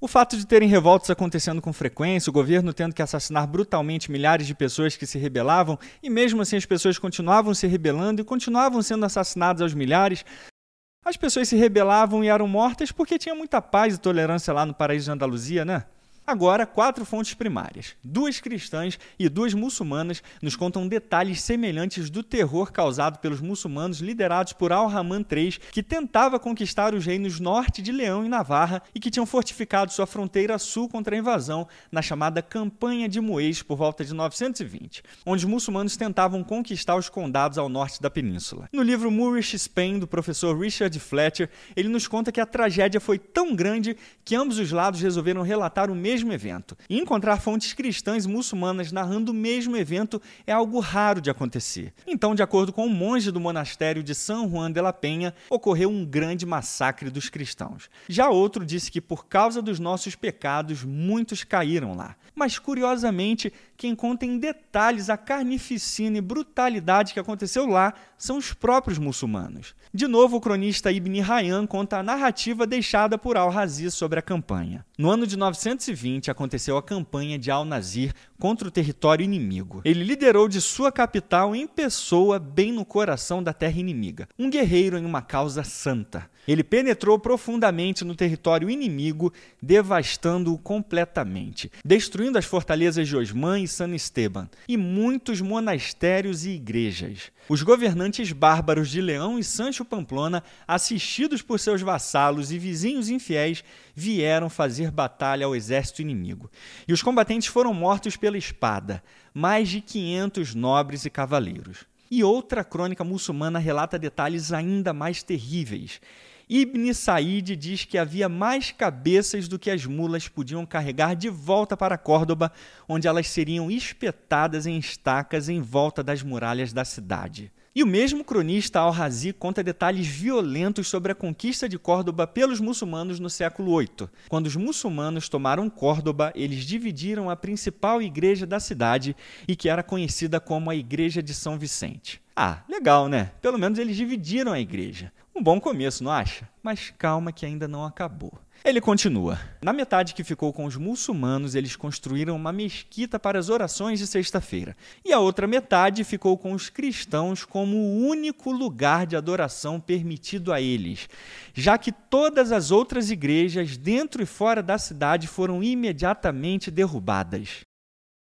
O fato de terem revoltas acontecendo com frequência, o governo tendo que assassinar brutalmente milhares de pessoas que se rebelavam, e mesmo assim as pessoas continuavam se rebelando e continuavam sendo assassinadas aos milhares, as pessoas se rebelavam e eram mortas porque tinha muita paz e tolerância lá no paraíso de Andaluzia, né? Agora, quatro fontes primárias, duas cristãs e duas muçulmanas, nos contam detalhes semelhantes do terror causado pelos muçulmanos liderados por Al-Rahman III, que tentava conquistar os reinos norte de Leão e Navarra e que tinham fortificado sua fronteira sul contra a invasão na chamada Campanha de Moés por volta de 920, onde os muçulmanos tentavam conquistar os condados ao norte da península. No livro Moorish Spain, do professor Richard Fletcher, ele nos conta que a tragédia foi tão grande que ambos os lados resolveram relatar o mesmo mesmo evento. E encontrar fontes cristãs e muçulmanas narrando o mesmo evento é algo raro de acontecer. Então, de acordo com um monge do monastério de San Juan de la Penha, ocorreu um grande massacre dos cristãos. Já outro disse que por causa dos nossos pecados, muitos caíram lá. Mas curiosamente, quem conta em detalhes a carnificina e brutalidade que aconteceu lá são os próprios muçulmanos. De novo, o cronista Ibn Hayyan conta a narrativa deixada por Al-Razi sobre a campanha. No ano de 920 aconteceu a campanha de Al-Nazir, contra o território inimigo. Ele liderou de sua capital em pessoa, bem no coração da terra inimiga, um guerreiro em uma causa santa. Ele penetrou profundamente no território inimigo, devastando-o completamente, destruindo as fortalezas de Osman e San Esteban e muitos monastérios e igrejas. Os governantes bárbaros de Leão e Sancho Pamplona, assistidos por seus vassalos e vizinhos infiéis, vieram fazer batalha ao exército inimigo. E os combatentes foram mortos pela espada, mais de 500 nobres e cavaleiros. E outra crônica muçulmana relata detalhes ainda mais terríveis. Ibn Said diz que havia mais cabeças do que as mulas podiam carregar de volta para Córdoba, onde elas seriam espetadas em estacas em volta das muralhas da cidade. E o mesmo cronista Al-Razi conta detalhes violentos sobre a conquista de Córdoba pelos muçulmanos no século VIII. Quando os muçulmanos tomaram Córdoba, eles dividiram a principal igreja da cidade e que era conhecida como a Igreja de São Vicente. Ah, legal, né? Pelo menos eles dividiram a igreja. Um bom começo, não acha? Mas calma que ainda não acabou. Ele continua: Na metade que ficou com os muçulmanos, eles construíram uma mesquita para as orações de sexta-feira, e a outra metade ficou com os cristãos como o único lugar de adoração permitido a eles, já que todas as outras igrejas dentro e fora da cidade foram imediatamente derrubadas.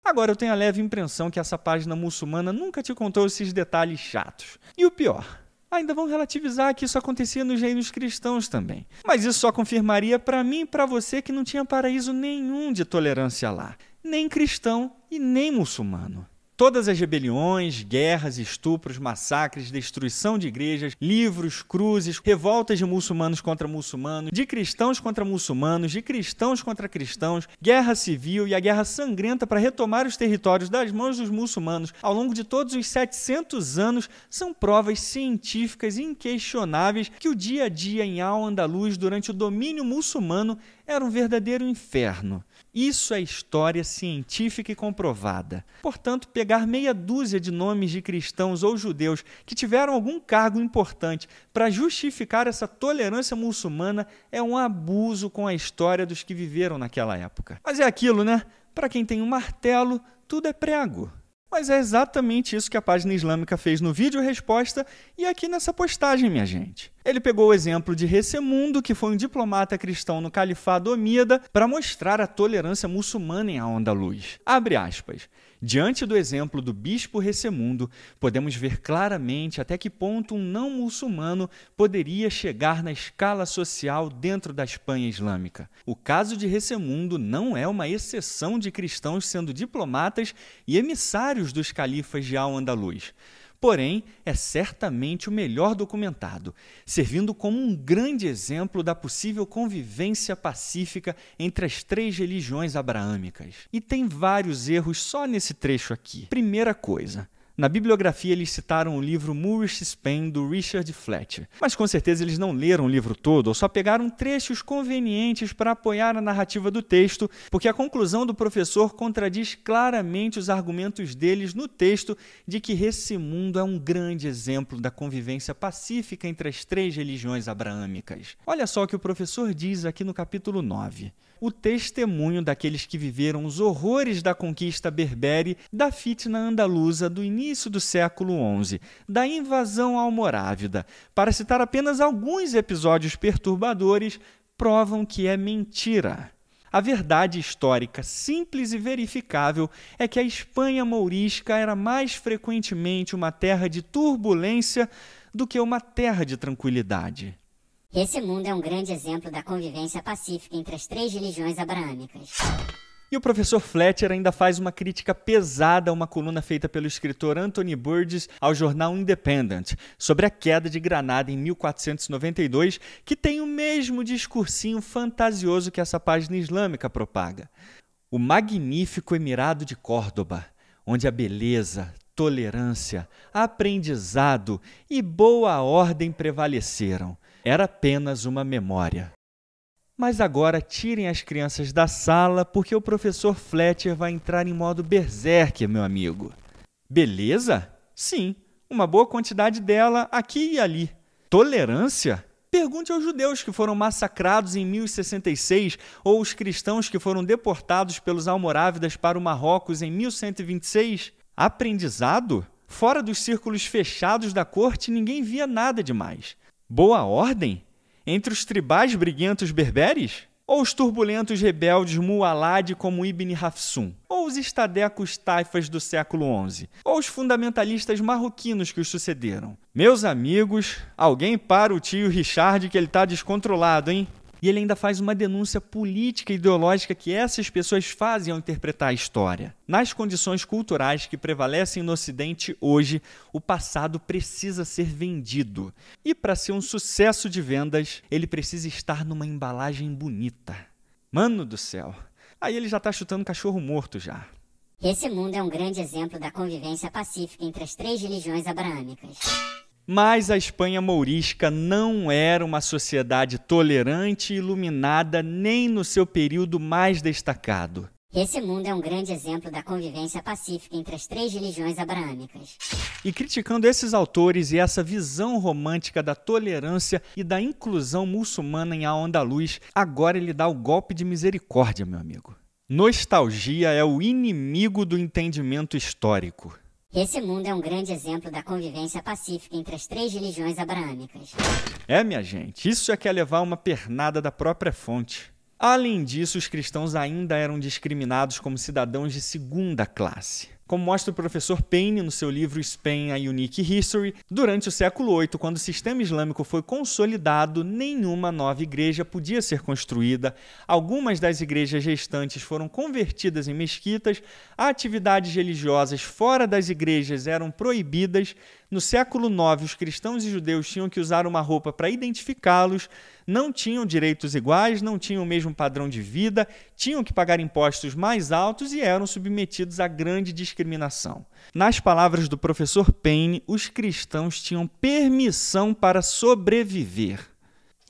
Agora eu tenho a leve impressão que essa página muçulmana nunca te contou esses detalhes chatos. E o pior, Ainda vão relativizar que isso acontecia nos reinos cristãos também. Mas isso só confirmaria para mim e para você que não tinha paraíso nenhum de tolerância lá, nem cristão e nem muçulmano. Todas as rebeliões, guerras, estupros, massacres, destruição de igrejas, livros, cruzes, revoltas de muçulmanos contra muçulmanos, de cristãos contra muçulmanos, de cristãos contra cristãos, guerra civil e a guerra sangrenta para retomar os territórios das mãos dos muçulmanos ao longo de todos os 700 anos são provas científicas inquestionáveis que o dia a dia em Al-Andalus durante o domínio muçulmano era um verdadeiro inferno. Isso é história científica e comprovada. Portanto, pegar meia dúzia de nomes de cristãos ou judeus que tiveram algum cargo importante para justificar essa tolerância muçulmana é um abuso com a história dos que viveram naquela época. Mas é aquilo, né? Para quem tem um martelo, tudo é prego. Mas é exatamente isso que a página islâmica fez no vídeo resposta e aqui nessa postagem, minha gente. Ele pegou o exemplo de Recemundo, que foi um diplomata cristão no Califado Omida, para mostrar a tolerância muçulmana em A Onda Luz. Abre aspas. Diante do exemplo do bispo Recemundo, podemos ver claramente até que ponto um não muçulmano poderia chegar na escala social dentro da Espanha islâmica. O caso de Recemundo não é uma exceção de cristãos sendo diplomatas e emissários dos califas de Al-Andalus porém é certamente o melhor documentado, servindo como um grande exemplo da possível convivência pacífica entre as três religiões abraâmicas. E tem vários erros só nesse trecho aqui. Primeira coisa, na bibliografia, eles citaram o livro Moorish Spain, do Richard Fletcher. Mas com certeza eles não leram o livro todo, ou só pegaram trechos convenientes para apoiar a narrativa do texto, porque a conclusão do professor contradiz claramente os argumentos deles no texto de que esse mundo é um grande exemplo da convivência pacífica entre as três religiões abraâmicas. Olha só o que o professor diz aqui no capítulo 9 o testemunho daqueles que viveram os horrores da conquista berbere, da fitna andaluza do início do século XI, da invasão almorávida, para citar apenas alguns episódios perturbadores, provam que é mentira. A verdade histórica simples e verificável é que a Espanha mourisca era mais frequentemente uma terra de turbulência do que uma terra de tranquilidade. Esse mundo é um grande exemplo da convivência pacífica entre as três religiões abraâmicas. E o professor Fletcher ainda faz uma crítica pesada a uma coluna feita pelo escritor Anthony Burgess ao jornal Independent sobre a queda de Granada em 1492, que tem o mesmo discursinho fantasioso que essa página islâmica propaga. O magnífico Emirado de Córdoba, onde a beleza, tolerância, aprendizado e boa ordem prevaleceram era apenas uma memória. Mas agora tirem as crianças da sala, porque o professor Fletcher vai entrar em modo berserk, meu amigo. Beleza? Sim, uma boa quantidade dela aqui e ali. Tolerância? Pergunte aos judeus que foram massacrados em 1066 ou os cristãos que foram deportados pelos almorávidas para o Marrocos em 1126. Aprendizado? Fora dos círculos fechados da corte, ninguém via nada demais. Boa ordem? Entre os tribais briguentos berberes? Ou os turbulentos rebeldes Mualad como Ibn Hafsun? Ou os estadecos taifas do século XI? Ou os fundamentalistas marroquinos que os sucederam? Meus amigos, alguém para o tio Richard que ele está descontrolado, hein? E ele ainda faz uma denúncia política e ideológica que essas pessoas fazem ao interpretar a história. Nas condições culturais que prevalecem no Ocidente hoje, o passado precisa ser vendido. E para ser um sucesso de vendas, ele precisa estar numa embalagem bonita. Mano do céu! Aí ele já está chutando cachorro morto já. Esse mundo é um grande exemplo da convivência pacífica entre as três religiões abraâmicas. Mas a Espanha mourisca não era uma sociedade tolerante e iluminada nem no seu período mais destacado. Esse mundo é um grande exemplo da convivência pacífica entre as três religiões abraâmicas. E criticando esses autores e essa visão romântica da tolerância e da inclusão muçulmana em Al-Andalus, agora ele dá o golpe de misericórdia, meu amigo. Nostalgia é o inimigo do entendimento histórico. Esse mundo é um grande exemplo da convivência pacífica entre as três religiões abraâmicas. É, minha gente, isso é que é levar uma pernada da própria fonte. Além disso, os cristãos ainda eram discriminados como cidadãos de segunda classe como mostra o professor Payne no seu livro Spain: A Unique History, durante o século VIII, quando o sistema islâmico foi consolidado, nenhuma nova igreja podia ser construída. Algumas das igrejas restantes foram convertidas em mesquitas, atividades religiosas fora das igrejas eram proibidas. No século IX, os cristãos e judeus tinham que usar uma roupa para identificá-los, não tinham direitos iguais, não tinham o mesmo padrão de vida tinham que pagar impostos mais altos e eram submetidos a grande discriminação. Nas palavras do professor Payne, os cristãos tinham permissão para sobreviver.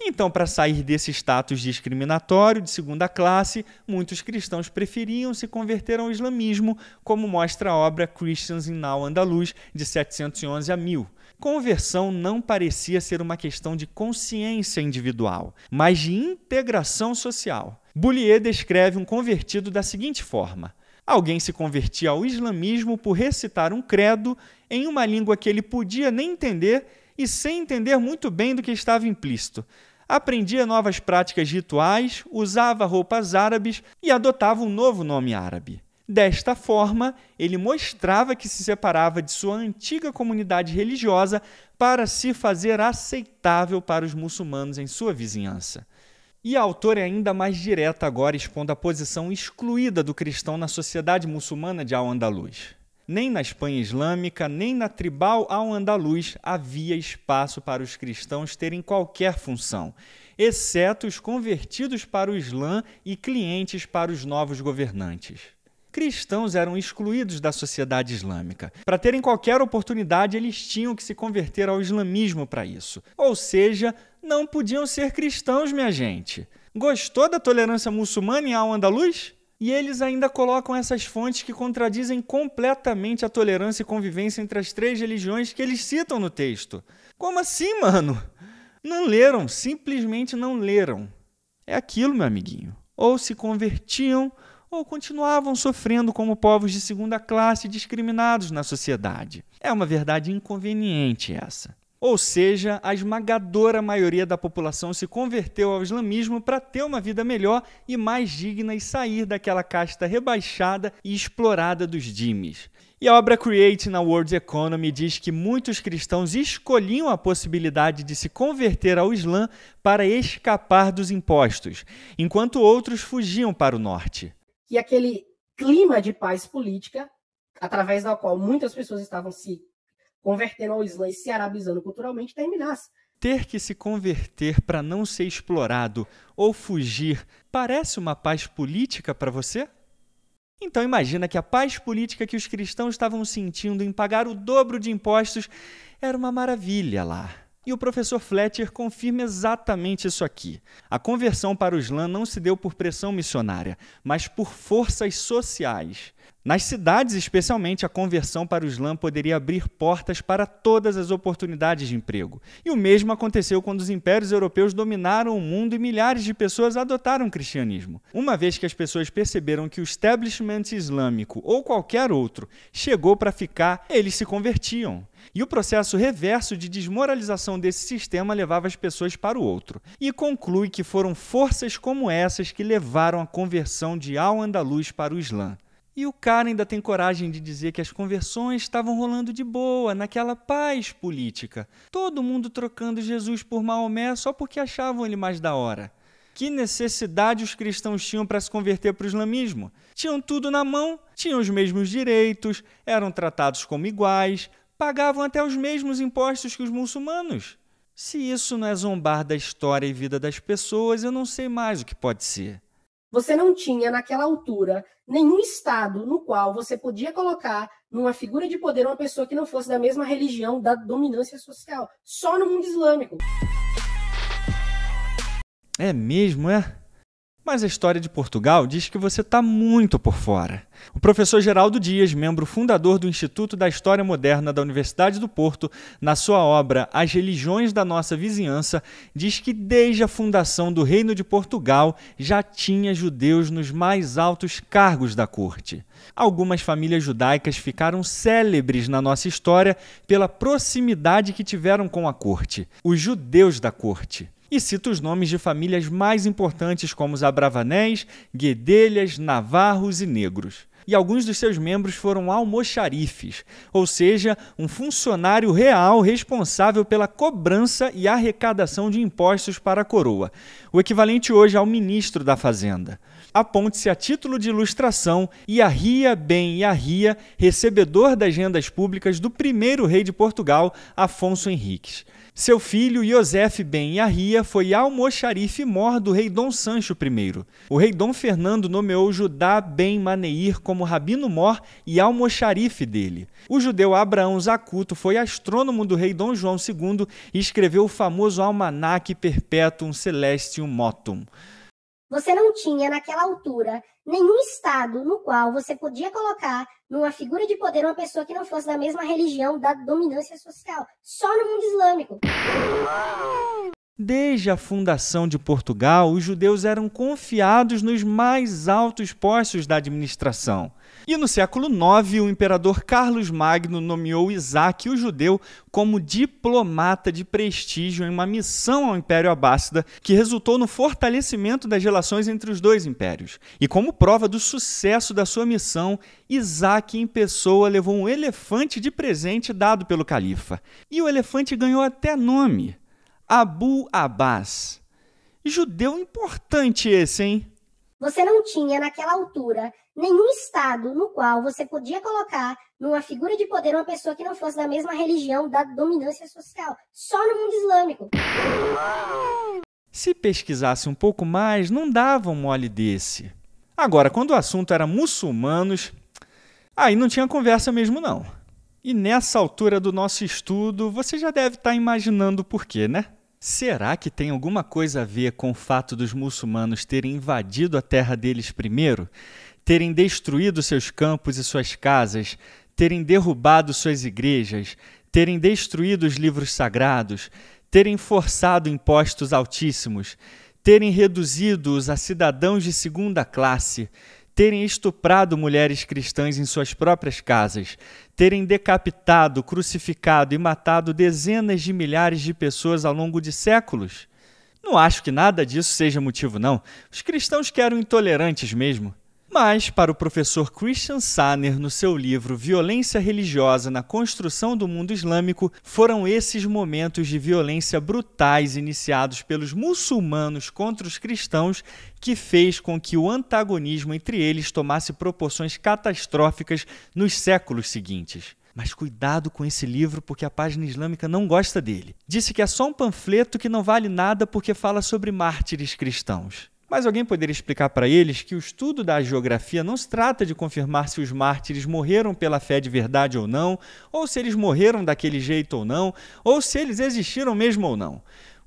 Então, para sair desse status discriminatório de segunda classe, muitos cristãos preferiam se converter ao islamismo, como mostra a obra Christians in Now Andaluz, de 711 a 1000 conversão não parecia ser uma questão de consciência individual, mas de integração social. Boulier descreve um convertido da seguinte forma: Alguém se convertia ao islamismo por recitar um credo em uma língua que ele podia nem entender e sem entender muito bem do que estava implícito. Aprendia novas práticas rituais, usava roupas árabes e adotava um novo nome árabe. Desta forma, ele mostrava que se separava de sua antiga comunidade religiosa para se fazer aceitável para os muçulmanos em sua vizinhança. E a autora é ainda mais direta agora, expondo a posição excluída do cristão na sociedade muçulmana de al andaluz Nem na Espanha Islâmica, nem na tribal al andaluz havia espaço para os cristãos terem qualquer função, exceto os convertidos para o Islã e clientes para os novos governantes cristãos eram excluídos da sociedade islâmica. Para terem qualquer oportunidade, eles tinham que se converter ao islamismo para isso. Ou seja, não podiam ser cristãos, minha gente. Gostou da tolerância muçulmana em Al-Andalus? E eles ainda colocam essas fontes que contradizem completamente a tolerância e convivência entre as três religiões que eles citam no texto. Como assim, mano? Não leram, simplesmente não leram. É aquilo, meu amiguinho. Ou se convertiam ou continuavam sofrendo como povos de segunda classe discriminados na sociedade. É uma verdade inconveniente essa. Ou seja, a esmagadora maioria da população se converteu ao islamismo para ter uma vida melhor e mais digna e sair daquela casta rebaixada e explorada dos dimes. E a obra Create na World Economy diz que muitos cristãos escolhiam a possibilidade de se converter ao Islã para escapar dos impostos, enquanto outros fugiam para o norte que aquele clima de paz política, através da qual muitas pessoas estavam se convertendo ao Islã e se arabizando culturalmente, terminasse. Ter que se converter para não ser explorado ou fugir parece uma paz política para você? Então imagina que a paz política que os cristãos estavam sentindo em pagar o dobro de impostos era uma maravilha lá. E o professor Fletcher confirma exatamente isso aqui. A conversão para o Islã não se deu por pressão missionária, mas por forças sociais. Nas cidades, especialmente, a conversão para o Islã poderia abrir portas para todas as oportunidades de emprego. E o mesmo aconteceu quando os impérios europeus dominaram o mundo e milhares de pessoas adotaram o cristianismo. Uma vez que as pessoas perceberam que o establishment islâmico ou qualquer outro chegou para ficar, eles se convertiam. E o processo reverso de desmoralização desse sistema levava as pessoas para o outro. E conclui que foram forças como essas que levaram a conversão de Al-Andalus para o Islã. E o cara ainda tem coragem de dizer que as conversões estavam rolando de boa, naquela paz política. Todo mundo trocando Jesus por Maomé só porque achavam ele mais da hora. Que necessidade os cristãos tinham para se converter para o islamismo? Tinham tudo na mão, tinham os mesmos direitos, eram tratados como iguais, pagavam até os mesmos impostos que os muçulmanos. Se isso não é zombar da história e vida das pessoas, eu não sei mais o que pode ser. Você não tinha, naquela altura, nenhum Estado no qual você podia colocar numa figura de poder uma pessoa que não fosse da mesma religião, da dominância social. Só no mundo islâmico. É mesmo, é? Mas a história de Portugal diz que você está muito por fora. O professor Geraldo Dias, membro fundador do Instituto da História Moderna da Universidade do Porto, na sua obra As Religiões da Nossa Vizinhança, diz que desde a fundação do Reino de Portugal já tinha judeus nos mais altos cargos da corte. Algumas famílias judaicas ficaram célebres na nossa história pela proximidade que tiveram com a corte, os judeus da corte e cita os nomes de famílias mais importantes como os Abravanés, Guedelhas, Navarros e Negros. E alguns dos seus membros foram almoxarifes, ou seja, um funcionário real responsável pela cobrança e arrecadação de impostos para a coroa, o equivalente hoje ao ministro da Fazenda. Aponte-se a título de ilustração Iarria Ben Iarria, recebedor das rendas públicas do primeiro rei de Portugal, Afonso Henriques. Seu filho Yosef Ben Yahia foi almoxarife mor do rei Dom Sancho I. O rei Dom Fernando nomeou Judá Ben Maneir como rabino mor e almoxarife dele. O judeu Abraão Zacuto foi astrônomo do rei Dom João II e escreveu o famoso Almanaque Perpetuum Celestium Motum. Você não tinha naquela altura nenhum estado no qual você podia colocar numa figura de poder uma pessoa que não fosse da mesma religião da dominância social, só no mundo islâmico. Desde a fundação de Portugal, os judeus eram confiados nos mais altos postos da administração. E no século IX, o imperador Carlos Magno nomeou Isaac, o judeu, como diplomata de prestígio em uma missão ao Império Abássida, que resultou no fortalecimento das relações entre os dois impérios. E como prova do sucesso da sua missão, Isaac em pessoa levou um elefante de presente dado pelo califa. E o elefante ganhou até nome: Abu Abbas. Judeu importante esse, hein? Você não tinha, naquela altura, nenhum estado no qual você podia colocar numa figura de poder uma pessoa que não fosse da mesma religião da dominância social, só no mundo islâmico. Se pesquisasse um pouco mais, não dava um mole desse. Agora, quando o assunto era muçulmanos, aí não tinha conversa mesmo não. E nessa altura do nosso estudo, você já deve estar tá imaginando por quê, né? Será que tem alguma coisa a ver com o fato dos muçulmanos terem invadido a terra deles primeiro? terem destruído seus campos e suas casas, terem derrubado suas igrejas, terem destruído os livros sagrados, terem forçado impostos altíssimos, terem reduzido-os a cidadãos de segunda classe, terem estuprado mulheres cristãs em suas próprias casas, terem decapitado, crucificado e matado dezenas de milhares de pessoas ao longo de séculos. Não acho que nada disso seja motivo, não. Os cristãos que eram intolerantes mesmo. Mas, para o professor Christian Sanner, no seu livro Violência Religiosa na Construção do Mundo Islâmico, foram esses momentos de violência brutais iniciados pelos muçulmanos contra os cristãos que fez com que o antagonismo entre eles tomasse proporções catastróficas nos séculos seguintes. Mas cuidado com esse livro porque a página islâmica não gosta dele. Disse que é só um panfleto que não vale nada porque fala sobre mártires cristãos. Mas alguém poderia explicar para eles que o estudo da geografia não se trata de confirmar se os mártires morreram pela fé de verdade ou não, ou se eles morreram daquele jeito ou não, ou se eles existiram mesmo ou não.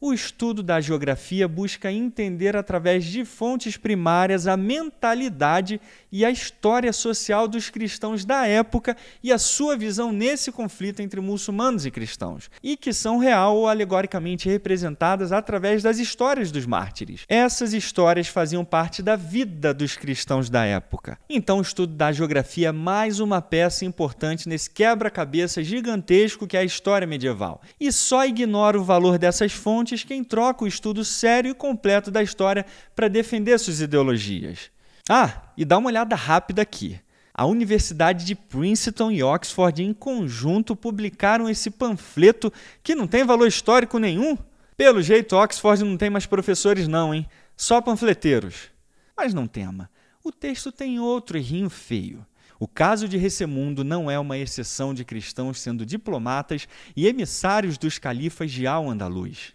O estudo da geografia busca entender através de fontes primárias a mentalidade e a história social dos cristãos da época e a sua visão nesse conflito entre muçulmanos e cristãos, e que são real ou alegoricamente representadas através das histórias dos mártires. Essas histórias faziam parte da vida dos cristãos da época. Então, o estudo da geografia é mais uma peça importante nesse quebra-cabeça gigantesco que é a história medieval. E só ignora o valor dessas fontes que quem troca o estudo sério e completo da história para defender suas ideologias. Ah, e dá uma olhada rápida aqui. A Universidade de Princeton e Oxford, em conjunto, publicaram esse panfleto que não tem valor histórico nenhum. Pelo jeito, Oxford não tem mais professores, não, hein? Só panfleteiros. Mas não tema, o texto tem outro errinho feio. O caso de Recemundo não é uma exceção de cristãos sendo diplomatas e emissários dos califas de Al-Andalus.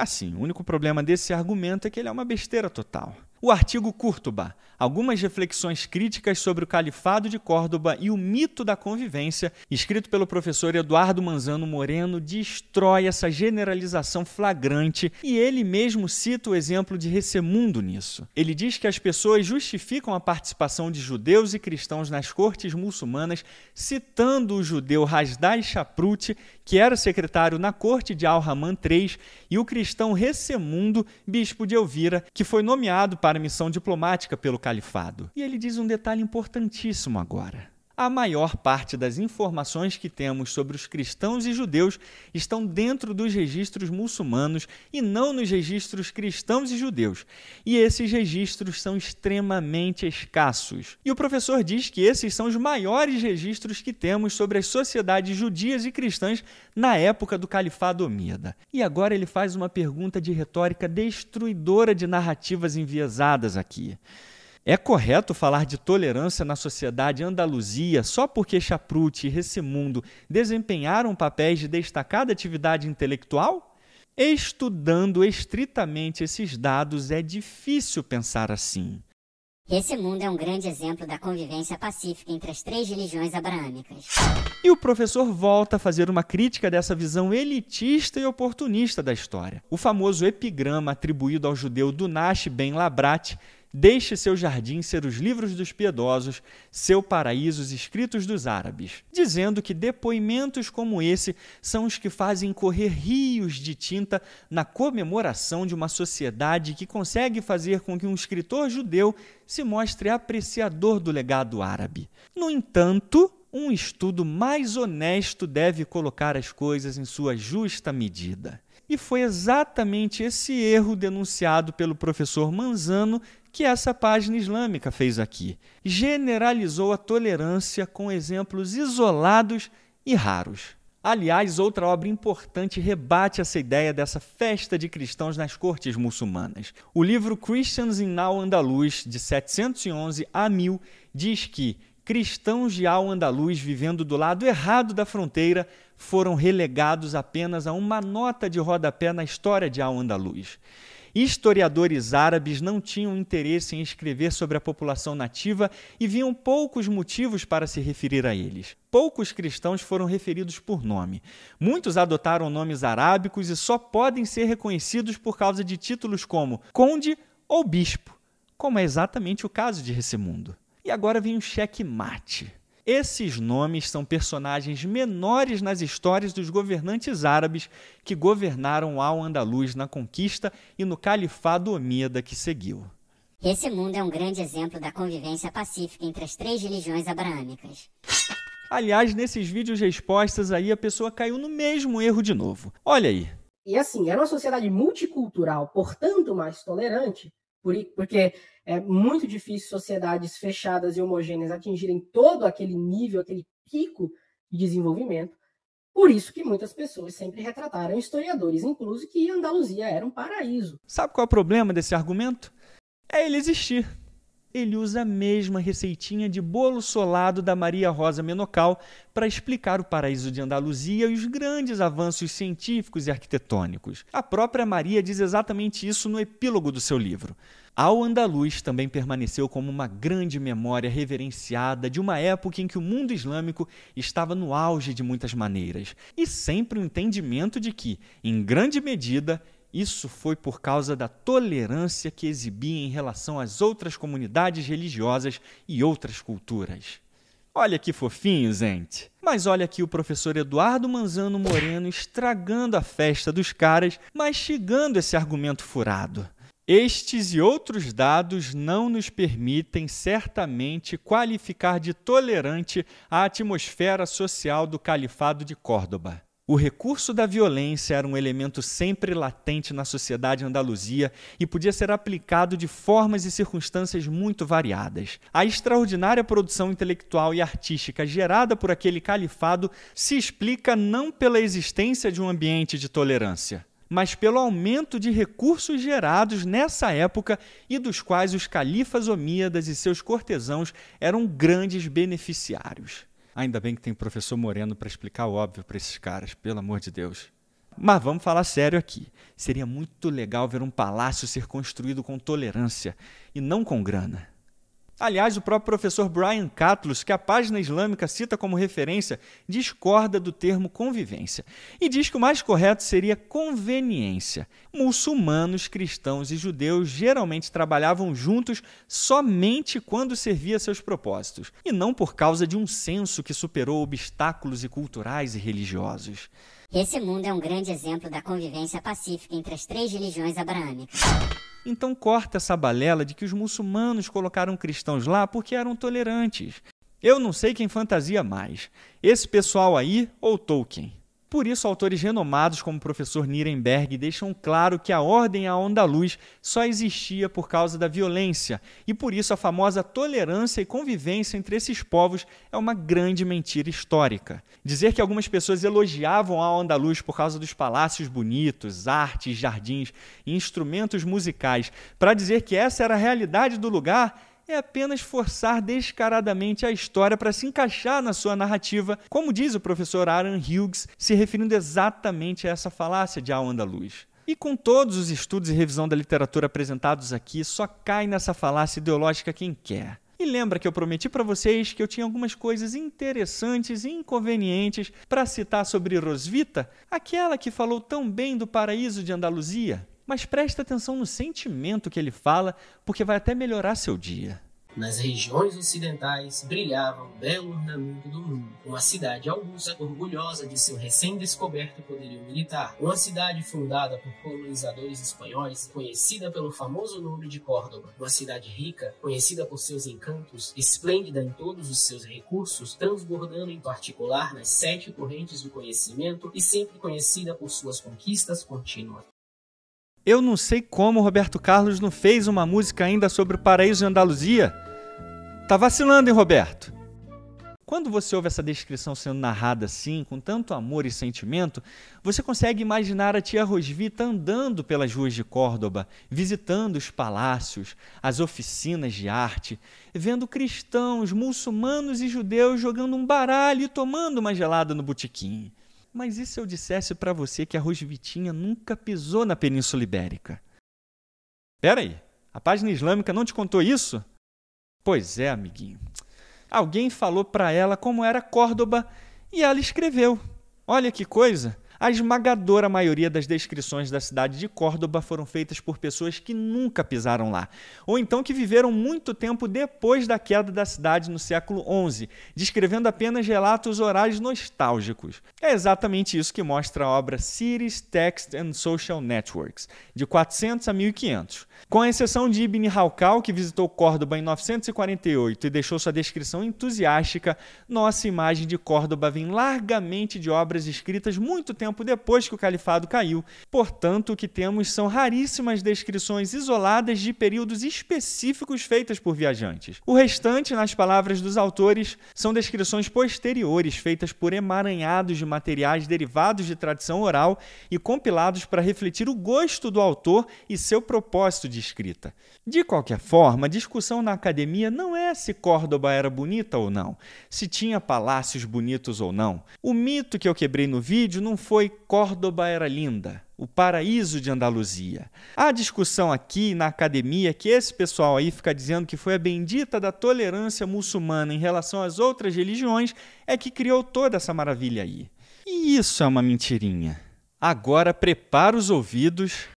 Assim, o único problema desse argumento é que ele é uma besteira total. O artigo Curtuba, algumas reflexões críticas sobre o Califado de Córdoba e o mito da convivência, escrito pelo professor Eduardo Manzano Moreno, destrói essa generalização flagrante e ele mesmo cita o exemplo de Recemundo nisso. Ele diz que as pessoas justificam a participação de judeus e cristãos nas cortes muçulmanas citando o judeu Hasdai Chaprut que era secretário na corte de al Raman III, e o cristão Recemundo, bispo de Elvira, que foi nomeado para missão diplomática pelo califado. E ele diz um detalhe importantíssimo agora a maior parte das informações que temos sobre os cristãos e judeus estão dentro dos registros muçulmanos e não nos registros cristãos e judeus. E esses registros são extremamente escassos. E o professor diz que esses são os maiores registros que temos sobre as sociedades judias e cristãs na época do Califado Omíada. E agora ele faz uma pergunta de retórica destruidora de narrativas enviesadas aqui. É correto falar de tolerância na sociedade andaluzia só porque Chapruti e Recimundo desempenharam papéis de destacada atividade intelectual? Estudando estritamente esses dados, é difícil pensar assim. Esse mundo é um grande exemplo da convivência pacífica entre as três religiões abraâmicas. E o professor volta a fazer uma crítica dessa visão elitista e oportunista da história. O famoso epigrama atribuído ao judeu Dunash Ben Labrat Deixe seu jardim ser os livros dos piedosos, seu paraíso os escritos dos árabes, dizendo que depoimentos como esse são os que fazem correr rios de tinta na comemoração de uma sociedade que consegue fazer com que um escritor judeu se mostre apreciador do legado árabe. No entanto, um estudo mais honesto deve colocar as coisas em sua justa medida. E foi exatamente esse erro denunciado pelo professor Manzano que essa página islâmica fez aqui. Generalizou a tolerância com exemplos isolados e raros. Aliás, outra obra importante rebate essa ideia dessa festa de cristãos nas cortes muçulmanas. O livro Christians in Al-Andalus, de 711 a 1000, diz que cristãos de Al-Andalus vivendo do lado errado da fronteira foram relegados apenas a uma nota de rodapé na história de Al-Andalus. Historiadores árabes não tinham interesse em escrever sobre a população nativa e viam poucos motivos para se referir a eles. Poucos cristãos foram referidos por nome. Muitos adotaram nomes arábicos e só podem ser reconhecidos por causa de títulos como conde ou bispo, como é exatamente o caso de Recimundo. E agora vem um cheque mate. Esses nomes são personagens menores nas histórias dos governantes árabes que governaram al andaluz na conquista e no califado omíada que seguiu. Esse mundo é um grande exemplo da convivência pacífica entre as três religiões abraâmicas. Aliás, nesses vídeos respostas aí a pessoa caiu no mesmo erro de novo. Olha aí. E assim, era é uma sociedade multicultural, portanto mais tolerante, porque é muito difícil sociedades fechadas e homogêneas atingirem todo aquele nível, aquele pico de desenvolvimento. Por isso que muitas pessoas sempre retrataram, historiadores incluso, que Andaluzia era um paraíso. Sabe qual é o problema desse argumento? É ele existir ele usa a mesma receitinha de bolo solado da Maria Rosa Menocal para explicar o paraíso de Andaluzia e os grandes avanços científicos e arquitetônicos. A própria Maria diz exatamente isso no epílogo do seu livro. Ao Andaluz também permaneceu como uma grande memória reverenciada de uma época em que o mundo islâmico estava no auge de muitas maneiras, e sempre o um entendimento de que, em grande medida, isso foi por causa da tolerância que exibia em relação às outras comunidades religiosas e outras culturas. Olha que fofinho, gente. Mas olha aqui o professor Eduardo Manzano Moreno estragando a festa dos caras, mastigando esse argumento furado. Estes e outros dados não nos permitem certamente qualificar de tolerante a atmosfera social do Califado de Córdoba. O recurso da violência era um elemento sempre latente na sociedade andaluzia e podia ser aplicado de formas e circunstâncias muito variadas. A extraordinária produção intelectual e artística gerada por aquele califado se explica não pela existência de um ambiente de tolerância, mas pelo aumento de recursos gerados nessa época e dos quais os califas omíadas e seus cortesãos eram grandes beneficiários. Ainda bem que tem professor Moreno para explicar o óbvio para esses caras, pelo amor de Deus. Mas vamos falar sério aqui. Seria muito legal ver um palácio ser construído com tolerância e não com grana. Aliás, o próprio professor Brian Catlus, que a página islâmica cita como referência, discorda do termo convivência e diz que o mais correto seria conveniência. Muçulmanos, cristãos e judeus geralmente trabalhavam juntos somente quando servia seus propósitos, e não por causa de um senso que superou obstáculos e culturais e religiosos. Esse mundo é um grande exemplo da convivência pacífica entre as três religiões abraâmicas. Então corta essa balela de que os muçulmanos colocaram cristãos lá porque eram tolerantes. Eu não sei quem fantasia mais, esse pessoal aí ou Tolkien. Por isso, autores renomados como o professor Nirenberg deixam claro que a ordem à onda-luz só existia por causa da violência, e por isso a famosa tolerância e convivência entre esses povos é uma grande mentira histórica. Dizer que algumas pessoas elogiavam a onda-luz por causa dos palácios bonitos, artes, jardins e instrumentos musicais, para dizer que essa era a realidade do lugar, é apenas forçar descaradamente a história para se encaixar na sua narrativa, como diz o professor Aaron Hughes, se referindo exatamente a essa falácia de Ao Andaluz. E com todos os estudos e revisão da literatura apresentados aqui, só cai nessa falácia ideológica quem quer. E lembra que eu prometi para vocês que eu tinha algumas coisas interessantes e inconvenientes para citar sobre Rosvita, aquela que falou tão bem do paraíso de Andaluzia? mas preste atenção no sentimento que ele fala, porque vai até melhorar seu dia. Nas regiões ocidentais brilhava o belo ornamento do mundo. Uma cidade augusta, orgulhosa de seu recém-descoberto poderio militar. Uma cidade fundada por colonizadores espanhóis, conhecida pelo famoso nome de Córdoba. Uma cidade rica, conhecida por seus encantos, esplêndida em todos os seus recursos, transbordando em particular nas sete correntes do conhecimento e sempre conhecida por suas conquistas contínuas. Eu não sei como Roberto Carlos não fez uma música ainda sobre o paraíso de Andaluzia. Tá vacilando, hein, Roberto? Quando você ouve essa descrição sendo narrada assim, com tanto amor e sentimento, você consegue imaginar a tia Rosvita andando pelas ruas de Córdoba, visitando os palácios, as oficinas de arte, vendo cristãos, muçulmanos e judeus jogando um baralho e tomando uma gelada no botequim. Mas e se eu dissesse para você que a Rosvitinha nunca pisou na Península Ibérica? aí, a página islâmica não te contou isso? Pois é, amiguinho. Alguém falou para ela como era Córdoba e ela escreveu. Olha que coisa! A esmagadora maioria das descrições da cidade de Córdoba foram feitas por pessoas que nunca pisaram lá, ou então que viveram muito tempo depois da queda da cidade no século XI, descrevendo apenas relatos orais nostálgicos. É exatamente isso que mostra a obra Cities, Text and Social Networks, de 400 a 1500. Com a exceção de Ibn Halkal, que visitou Córdoba em 948 e deixou sua descrição entusiástica, nossa imagem de Córdoba vem largamente de obras escritas muito tempo tempo depois que o califado caiu. Portanto, o que temos são raríssimas descrições isoladas de períodos específicos feitas por viajantes. O restante, nas palavras dos autores, são descrições posteriores feitas por emaranhados de materiais derivados de tradição oral e compilados para refletir o gosto do autor e seu propósito de escrita. De qualquer forma, a discussão na academia não é se Córdoba era bonita ou não, se tinha palácios bonitos ou não. O mito que eu quebrei no vídeo não foi foi Córdoba era linda, o paraíso de Andaluzia. Há discussão aqui na academia que esse pessoal aí fica dizendo que foi a bendita da tolerância muçulmana em relação às outras religiões é que criou toda essa maravilha aí. E isso é uma mentirinha. Agora prepara os ouvidos,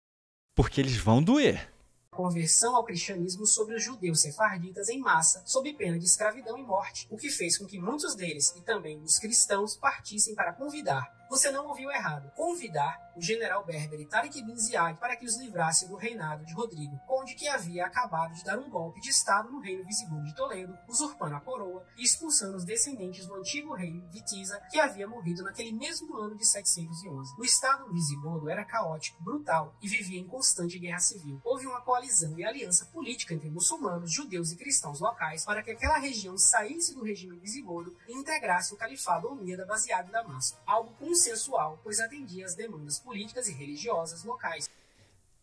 porque eles vão doer conversão ao cristianismo sobre os judeus sefarditas em massa, sob pena de escravidão e morte, o que fez com que muitos deles, e também os cristãos, partissem para convidar você não ouviu errado. Convidar o general Berber e bin Ziad para que os livrasse do reinado de Rodrigo, onde que havia acabado de dar um golpe de estado no reino visigodo de Toledo, usurpando a coroa e expulsando os descendentes do antigo rei Vitiza, que havia morrido naquele mesmo ano de 711. O estado visigodo era caótico, brutal e vivia em constante guerra civil. Houve uma coalizão e aliança política entre muçulmanos, judeus e cristãos locais para que aquela região saísse do regime visigodo e integrasse o califado omíada baseado em Damasco, algo com consensual, pois atendia às demandas políticas e religiosas locais.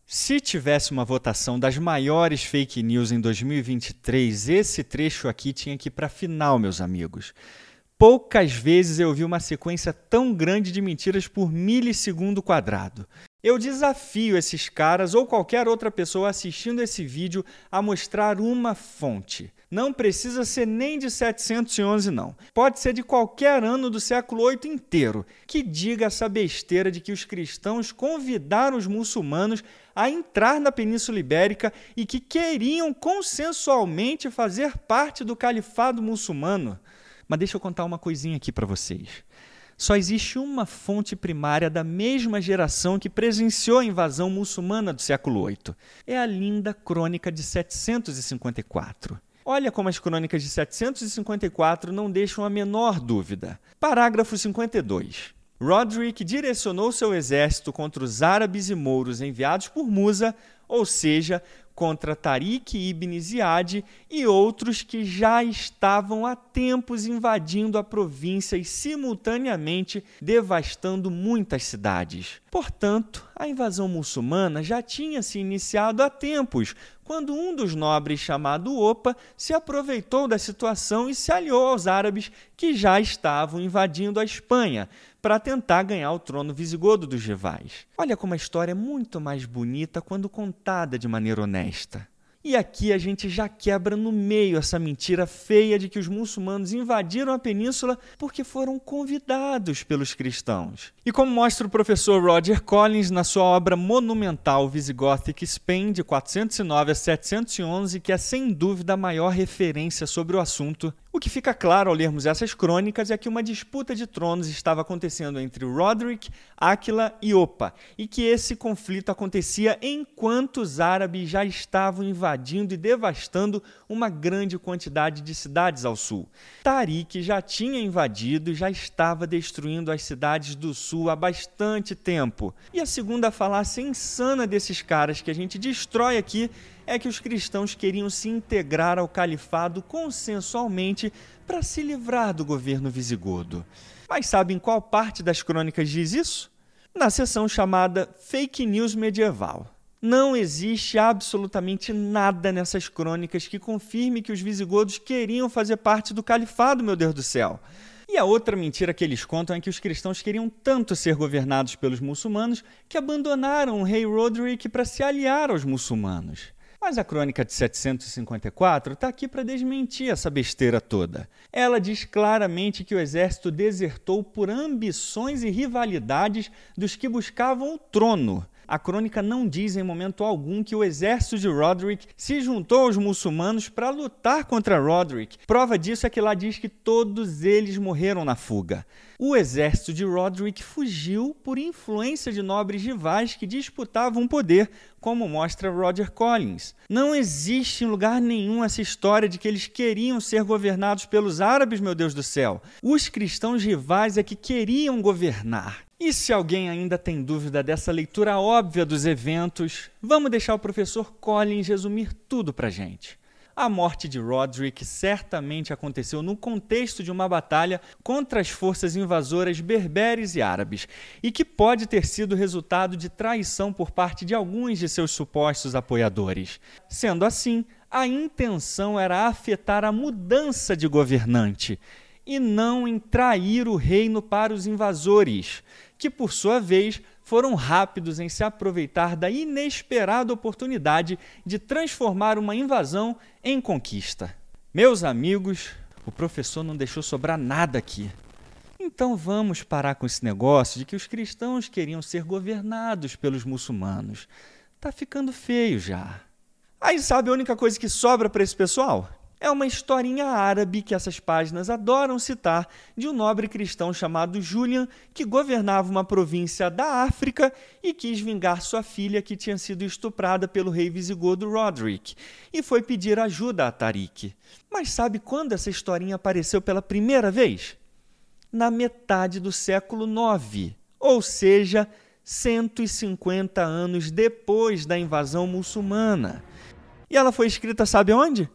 Se tivesse uma votação das maiores fake news em 2023, esse trecho aqui tinha que ir para final, meus amigos. Poucas vezes eu vi uma sequência tão grande de mentiras por milissegundo quadrado. Eu desafio esses caras ou qualquer outra pessoa assistindo esse vídeo a mostrar uma fonte. Não precisa ser nem de 711, não. Pode ser de qualquer ano do século 8 inteiro. Que diga essa besteira de que os cristãos convidaram os muçulmanos a entrar na Península Ibérica e que queriam consensualmente fazer parte do califado muçulmano. Mas deixa eu contar uma coisinha aqui para vocês. Só existe uma fonte primária da mesma geração que presenciou a invasão muçulmana do século VIII. É a linda Crônica de 754. Olha como as crônicas de 754 não deixam a menor dúvida. Parágrafo 52. Roderick direcionou seu exército contra os árabes e mouros enviados por Musa, ou seja, contra Tariq ibn Ziyad e outros que já estavam há tempos invadindo a província e simultaneamente devastando muitas cidades. Portanto, a invasão muçulmana já tinha se iniciado há tempos, quando um dos nobres chamado Opa se aproveitou da situação e se aliou aos árabes que já estavam invadindo a Espanha, para tentar ganhar o trono visigodo dos rivais. Olha como a história é muito mais bonita quando contada de maneira honesta. E aqui a gente já quebra no meio essa mentira feia de que os muçulmanos invadiram a península porque foram convidados pelos cristãos. E como mostra o professor Roger Collins na sua obra monumental Visigothic Spain, de 409 a 711, que é sem dúvida a maior referência sobre o assunto, o que fica claro ao lermos essas crônicas é que uma disputa de tronos estava acontecendo entre Roderick, Aquila e Opa, e que esse conflito acontecia enquanto os árabes já estavam invadindo e devastando uma grande quantidade de cidades ao sul. Tariq já tinha invadido e já estava destruindo as cidades do sul há bastante tempo. E a segunda falácia insana desses caras que a gente destrói aqui é que os cristãos queriam se integrar ao califado consensualmente para se livrar do governo visigodo. Mas sabem qual parte das crônicas diz isso? Na seção chamada Fake News Medieval. Não existe absolutamente nada nessas crônicas que confirme que os visigodos queriam fazer parte do califado, meu Deus do céu. E a outra mentira que eles contam é que os cristãos queriam tanto ser governados pelos muçulmanos que abandonaram o rei Roderick para se aliar aos muçulmanos. Mas a crônica de 754 está aqui para desmentir essa besteira toda. Ela diz claramente que o exército desertou por ambições e rivalidades dos que buscavam o trono a crônica não diz em momento algum que o exército de Roderick se juntou aos muçulmanos para lutar contra Roderick. Prova disso é que lá diz que todos eles morreram na fuga. O exército de Roderick fugiu por influência de nobres rivais que disputavam poder, como mostra Roger Collins. Não existe em lugar nenhum essa história de que eles queriam ser governados pelos árabes, meu Deus do céu. Os cristãos rivais é que queriam governar. E se alguém ainda tem dúvida dessa leitura óbvia dos eventos, vamos deixar o professor Collins resumir tudo para gente. A morte de Roderick certamente aconteceu no contexto de uma batalha contra as forças invasoras berberes e árabes, e que pode ter sido resultado de traição por parte de alguns de seus supostos apoiadores. Sendo assim, a intenção era afetar a mudança de governante e não em trair o reino para os invasores que por sua vez foram rápidos em se aproveitar da inesperada oportunidade de transformar uma invasão em conquista. Meus amigos, o professor não deixou sobrar nada aqui. Então vamos parar com esse negócio de que os cristãos queriam ser governados pelos muçulmanos. Tá ficando feio já. Aí sabe a única coisa que sobra para esse pessoal? É uma historinha árabe que essas páginas adoram citar de um nobre cristão chamado Julian, que governava uma província da África e quis vingar sua filha que tinha sido estuprada pelo rei visigodo Roderick, e foi pedir ajuda a Tariq. Mas sabe quando essa historinha apareceu pela primeira vez? Na metade do século IX, ou seja, 150 anos depois da invasão muçulmana. E ela foi escrita sabe onde?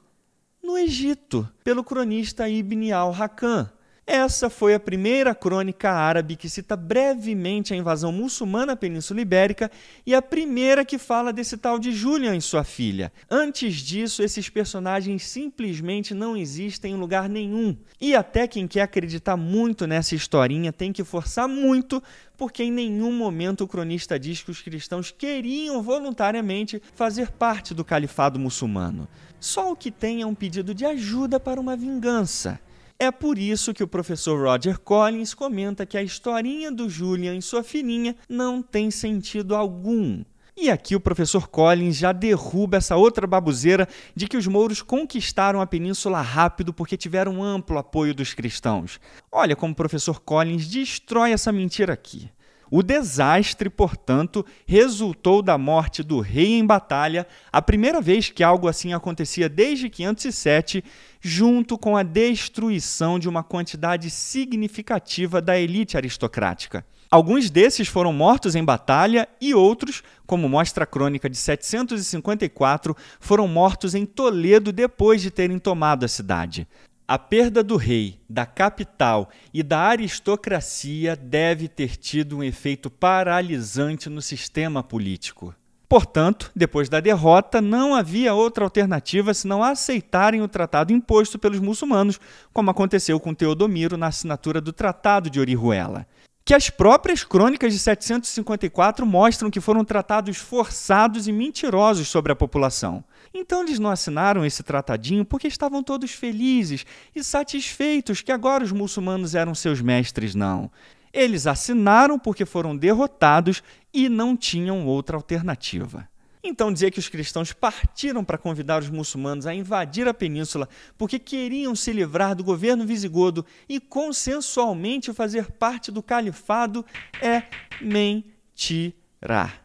no Egito, pelo cronista Ibn al-Hakam. Essa foi a primeira crônica árabe que cita brevemente a invasão muçulmana à Península Ibérica e a primeira que fala desse tal de Julian e sua filha. Antes disso, esses personagens simplesmente não existem em lugar nenhum. E até quem quer acreditar muito nessa historinha tem que forçar muito, porque em nenhum momento o cronista diz que os cristãos queriam voluntariamente fazer parte do califado muçulmano só o que tem é um pedido de ajuda para uma vingança. É por isso que o professor Roger Collins comenta que a historinha do Julian e sua filhinha não tem sentido algum. E aqui o professor Collins já derruba essa outra babuzeira de que os mouros conquistaram a península rápido porque tiveram amplo apoio dos cristãos. Olha como o professor Collins destrói essa mentira aqui. O desastre, portanto, resultou da morte do rei em batalha, a primeira vez que algo assim acontecia desde 507, junto com a destruição de uma quantidade significativa da elite aristocrática. Alguns desses foram mortos em batalha e outros, como mostra a crônica de 754, foram mortos em Toledo depois de terem tomado a cidade. A perda do rei, da capital e da aristocracia deve ter tido um efeito paralisante no sistema político. Portanto, depois da derrota, não havia outra alternativa senão aceitarem o tratado imposto pelos muçulmanos, como aconteceu com Teodomiro na assinatura do Tratado de Orihuela. Que as próprias crônicas de 754 mostram que foram tratados forçados e mentirosos sobre a população. Então eles não assinaram esse tratadinho porque estavam todos felizes e satisfeitos que agora os muçulmanos eram seus mestres, não. Eles assinaram porque foram derrotados e não tinham outra alternativa. Então, dizer que os cristãos partiram para convidar os muçulmanos a invadir a península porque queriam se livrar do governo visigodo e consensualmente fazer parte do califado é mentira.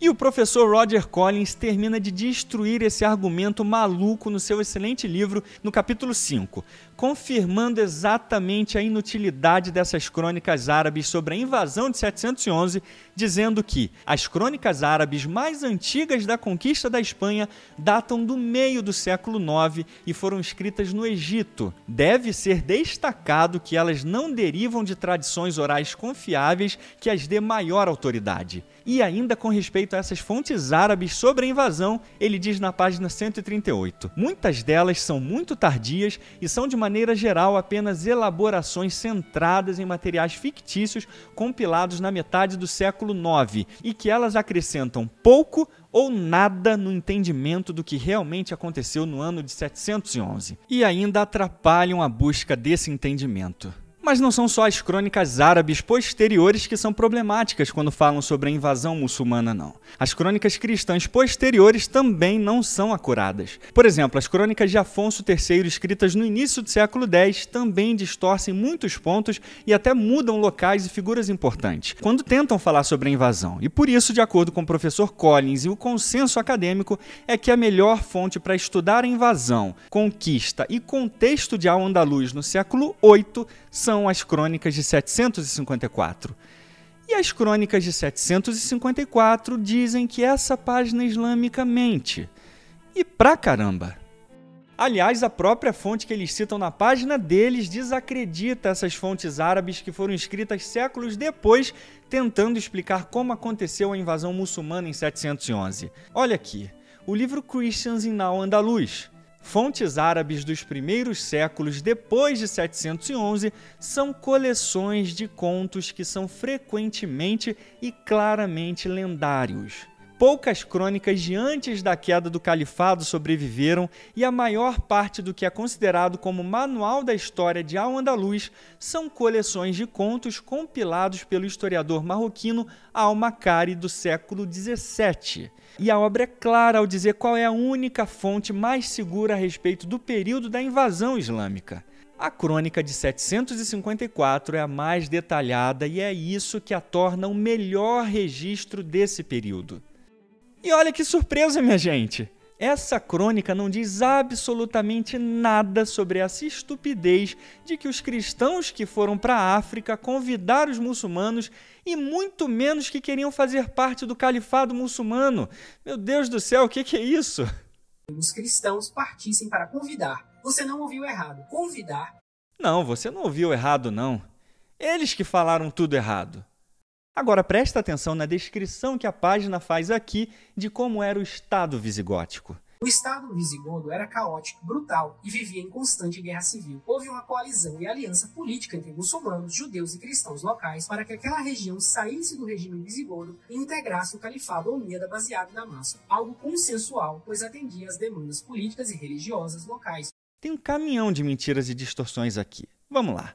E o professor Roger Collins termina de destruir esse argumento maluco no seu excelente livro, no capítulo 5, confirmando exatamente a inutilidade dessas crônicas árabes sobre a invasão de 711, dizendo que as crônicas árabes mais antigas da conquista da Espanha datam do meio do século IX e foram escritas no Egito. Deve ser destacado que elas não derivam de tradições orais confiáveis que as dê maior autoridade. E ainda com respeito a essas fontes árabes sobre a invasão, ele diz na página 138: Muitas delas são muito tardias e são, de maneira geral, apenas elaborações centradas em materiais fictícios compilados na metade do século IX e que elas acrescentam pouco ou nada no entendimento do que realmente aconteceu no ano de 711 e ainda atrapalham a busca desse entendimento. Mas não são só as crônicas árabes posteriores que são problemáticas quando falam sobre a invasão muçulmana, não. As crônicas cristãs posteriores também não são acuradas. Por exemplo, as crônicas de Afonso III, escritas no início do século X, também distorcem muitos pontos e até mudam locais e figuras importantes, quando tentam falar sobre a invasão. E por isso, de acordo com o professor Collins e o consenso acadêmico, é que a melhor fonte para estudar a invasão, conquista e contexto de Al-Andalus no século VIII são as Crônicas de 754. E as Crônicas de 754 dizem que essa página é islâmica mente. E pra caramba! Aliás, a própria fonte que eles citam na página deles desacredita essas fontes árabes que foram escritas séculos depois, tentando explicar como aconteceu a invasão muçulmana em 711. Olha aqui, o livro Christians in Now Andaluz, Fontes árabes dos primeiros séculos depois de 711 são coleções de contos que são frequentemente e claramente lendários. Poucas crônicas de antes da queda do califado sobreviveram e a maior parte do que é considerado como manual da história de Al-Andalus são coleções de contos compilados pelo historiador marroquino al makari do século XVII. E a obra é clara ao dizer qual é a única fonte mais segura a respeito do período da invasão islâmica. A crônica de 754 é a mais detalhada e é isso que a torna o melhor registro desse período. E olha que surpresa, minha gente! Essa crônica não diz absolutamente nada sobre essa estupidez de que os cristãos que foram para a África convidaram os muçulmanos e muito menos que queriam fazer parte do califado muçulmano. Meu Deus do céu, o que, que é isso? Os cristãos partissem para convidar. Você não ouviu errado. Convidar. Não, você não ouviu errado, não. Eles que falaram tudo errado. Agora presta atenção na descrição que a página faz aqui de como era o estado visigótico. O Estado visigodo era caótico, brutal e vivia em constante guerra civil. Houve uma coalizão e aliança política entre muçulmanos, judeus e cristãos locais para que aquela região saísse do regime visigodo e integrasse o califado omíada baseado na massa. algo consensual, pois atendia às demandas políticas e religiosas locais. Tem um caminhão de mentiras e distorções aqui. Vamos lá.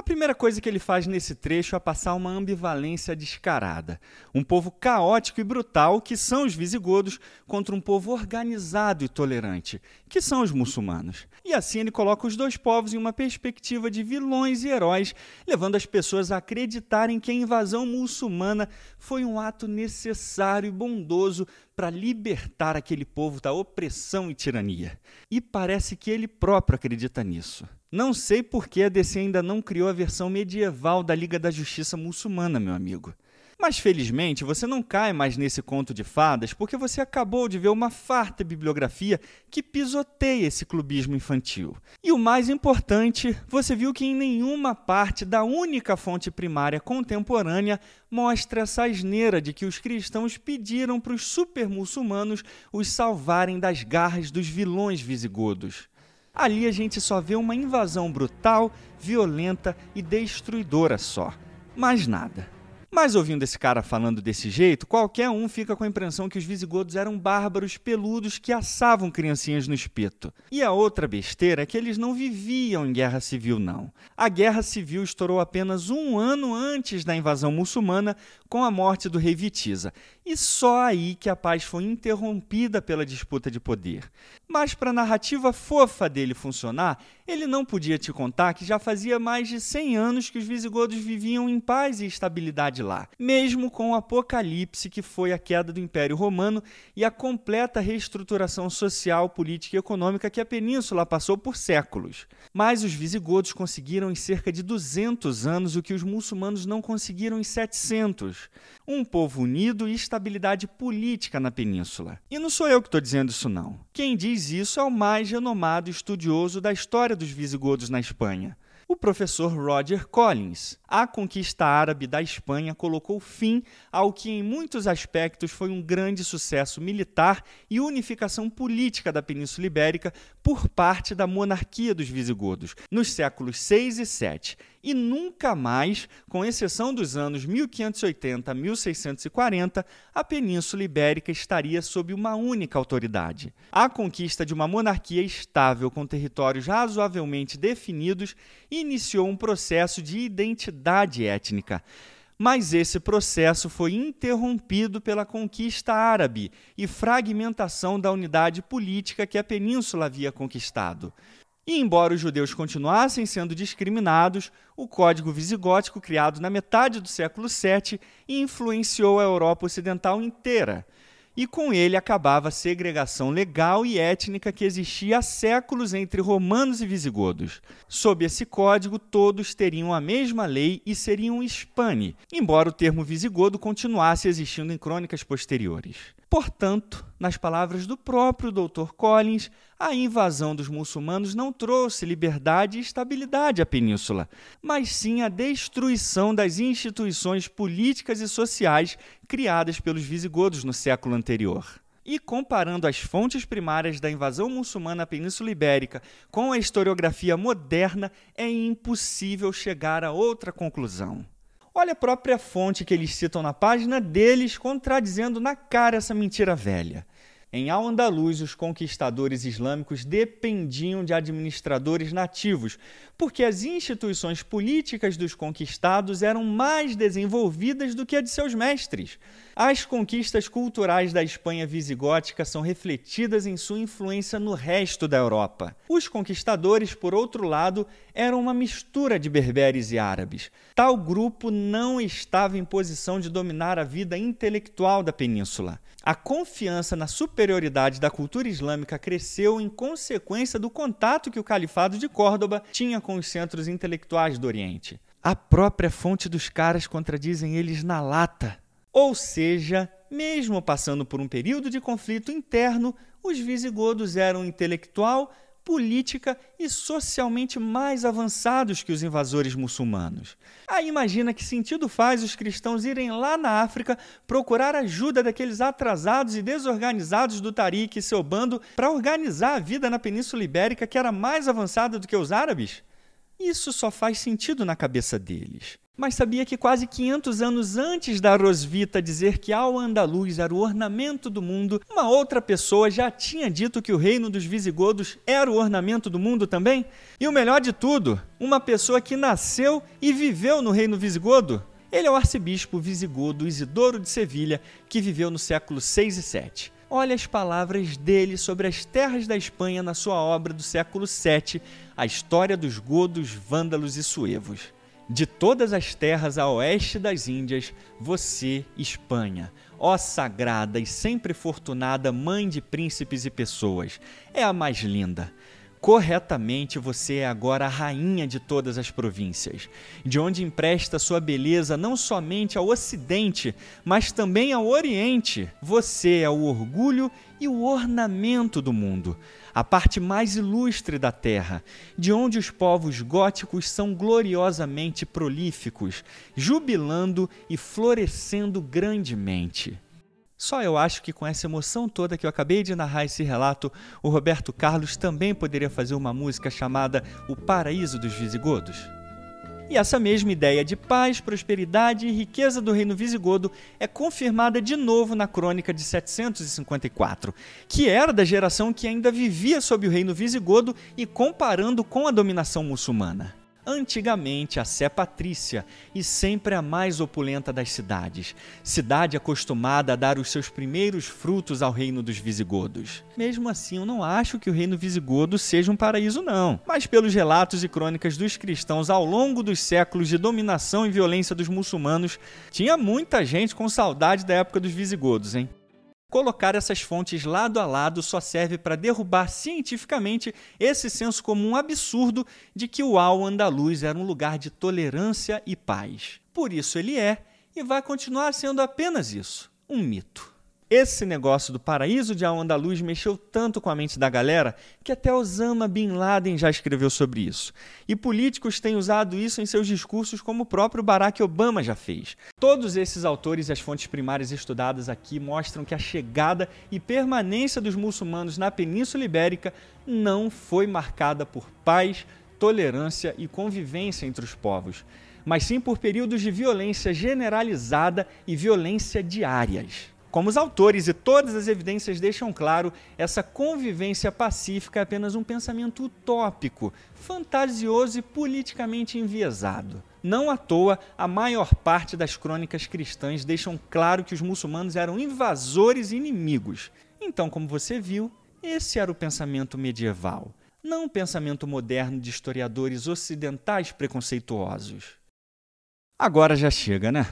A primeira coisa que ele faz nesse trecho é passar uma ambivalência descarada. Um povo caótico e brutal que são os visigodos contra um povo organizado e tolerante, que são os muçulmanos. E assim ele coloca os dois povos em uma perspectiva de vilões e heróis, levando as pessoas a acreditarem que a invasão muçulmana foi um ato necessário e bondoso para libertar aquele povo da opressão e tirania. E parece que ele próprio acredita nisso. Não sei por que a DC ainda não criou a versão medieval da Liga da Justiça Muçulmana, meu amigo. Mas felizmente você não cai mais nesse conto de fadas porque você acabou de ver uma farta bibliografia que pisoteia esse clubismo infantil. E o mais importante, você viu que em nenhuma parte da única fonte primária contemporânea mostra essa asneira de que os cristãos pediram para os supermuçulmanos os salvarem das garras dos vilões visigodos. Ali a gente só vê uma invasão brutal, violenta e destruidora só. Mais nada. Mas ouvindo esse cara falando desse jeito, qualquer um fica com a impressão que os visigodos eram bárbaros peludos que assavam criancinhas no espeto. E a outra besteira é que eles não viviam em guerra civil, não. A guerra civil estourou apenas um ano antes da invasão muçulmana, com a morte do rei Vitiza e só aí que a paz foi interrompida pela disputa de poder. Mas para a narrativa fofa dele funcionar, ele não podia te contar que já fazia mais de 100 anos que os visigodos viviam em paz e estabilidade lá, mesmo com o apocalipse que foi a queda do Império Romano e a completa reestruturação social, política e econômica que a península passou por séculos. Mas os visigodos conseguiram em cerca de 200 anos o que os muçulmanos não conseguiram em 700. Um povo unido e estabilidade política na península. E não sou eu que estou dizendo isso, não. Quem diz isso é o mais renomado estudioso da história dos visigodos na Espanha. O professor Roger Collins. A conquista árabe da Espanha colocou fim ao que, em muitos aspectos, foi um grande sucesso militar e unificação política da Península Ibérica por parte da monarquia dos visigodos, nos séculos 6 VI e 7 e nunca mais, com exceção dos anos 1580 a 1640, a Península Ibérica estaria sob uma única autoridade. A conquista de uma monarquia estável com territórios razoavelmente definidos iniciou um processo de identidade étnica. Mas esse processo foi interrompido pela conquista árabe e fragmentação da unidade política que a península havia conquistado. E embora os judeus continuassem sendo discriminados, o Código Visigótico, criado na metade do século VII, influenciou a Europa Ocidental inteira. E com ele acabava a segregação legal e étnica que existia há séculos entre romanos e visigodos. Sob esse código, todos teriam a mesma lei e seriam hispani, embora o termo visigodo continuasse existindo em crônicas posteriores. Portanto, nas palavras do próprio Dr. Collins, a invasão dos muçulmanos não trouxe liberdade e estabilidade à península, mas sim a destruição das instituições políticas e sociais criadas pelos visigodos no século anterior. E comparando as fontes primárias da invasão muçulmana à Península Ibérica com a historiografia moderna, é impossível chegar a outra conclusão. Olha a própria fonte que eles citam na página deles, contradizendo na cara essa mentira velha. Em Al-Andalus, os conquistadores islâmicos dependiam de administradores nativos, porque as instituições políticas dos conquistados eram mais desenvolvidas do que a de seus mestres. As conquistas culturais da Espanha visigótica são refletidas em sua influência no resto da Europa. Os conquistadores, por outro lado, eram uma mistura de berberes e árabes. Tal grupo não estava em posição de dominar a vida intelectual da península. A confiança na superioridade da cultura islâmica cresceu em consequência do contato que o califado de Córdoba tinha com com os centros intelectuais do Oriente. A própria fonte dos caras contradizem eles na lata. Ou seja, mesmo passando por um período de conflito interno, os visigodos eram intelectual, política e socialmente mais avançados que os invasores muçulmanos. Aí imagina que sentido faz os cristãos irem lá na África procurar ajuda daqueles atrasados e desorganizados do Tariq e seu bando para organizar a vida na Península Ibérica que era mais avançada do que os árabes? Isso só faz sentido na cabeça deles. Mas sabia que quase 500 anos antes da Rosvita dizer que al andaluz era o ornamento do mundo, uma outra pessoa já tinha dito que o reino dos Visigodos era o ornamento do mundo também? E o melhor de tudo, uma pessoa que nasceu e viveu no reino visigodo? Ele é o arcebispo visigodo Isidoro de Sevilha, que viveu no século 6 VI e 7 olha as palavras dele sobre as terras da Espanha na sua obra do século VII, A História dos Godos, Vândalos e Suevos. De todas as terras a oeste das Índias, você, Espanha, ó sagrada e sempre fortunada mãe de príncipes e pessoas, é a mais linda Corretamente você é agora a rainha de todas as províncias, de onde empresta sua beleza não somente ao Ocidente, mas também ao Oriente. Você é o orgulho e o ornamento do mundo, a parte mais ilustre da terra, de onde os povos góticos são gloriosamente prolíficos, jubilando e florescendo grandemente. Só eu acho que com essa emoção toda que eu acabei de narrar esse relato, o Roberto Carlos também poderia fazer uma música chamada O Paraíso dos Visigodos. E essa mesma ideia de paz, prosperidade e riqueza do reino visigodo é confirmada de novo na crônica de 754, que era da geração que ainda vivia sob o reino visigodo e comparando com a dominação muçulmana antigamente a Sé Patrícia e sempre a mais opulenta das cidades, cidade acostumada a dar os seus primeiros frutos ao reino dos Visigodos. Mesmo assim, eu não acho que o reino visigodo seja um paraíso, não, mas pelos relatos e crônicas dos cristãos ao longo dos séculos de dominação e violência dos muçulmanos, tinha muita gente com saudade da época dos Visigodos, hein? Colocar essas fontes lado a lado só serve para derrubar cientificamente esse senso comum absurdo de que o Al-Andalus era um lugar de tolerância e paz. Por isso ele é e vai continuar sendo apenas isso, um mito. Esse negócio do paraíso de Al Andaluz mexeu tanto com a mente da galera que até Osama Bin Laden já escreveu sobre isso. E políticos têm usado isso em seus discursos, como o próprio Barack Obama já fez. Todos esses autores e as fontes primárias estudadas aqui mostram que a chegada e permanência dos muçulmanos na Península Ibérica não foi marcada por paz, tolerância e convivência entre os povos, mas sim por períodos de violência generalizada e violência diárias. Como os autores e todas as evidências deixam claro, essa convivência pacífica é apenas um pensamento utópico, fantasioso e politicamente enviesado. Não à toa, a maior parte das crônicas cristãs deixam claro que os muçulmanos eram invasores e inimigos. Então, como você viu, esse era o pensamento medieval, não o pensamento moderno de historiadores ocidentais preconceituosos. Agora já chega, né?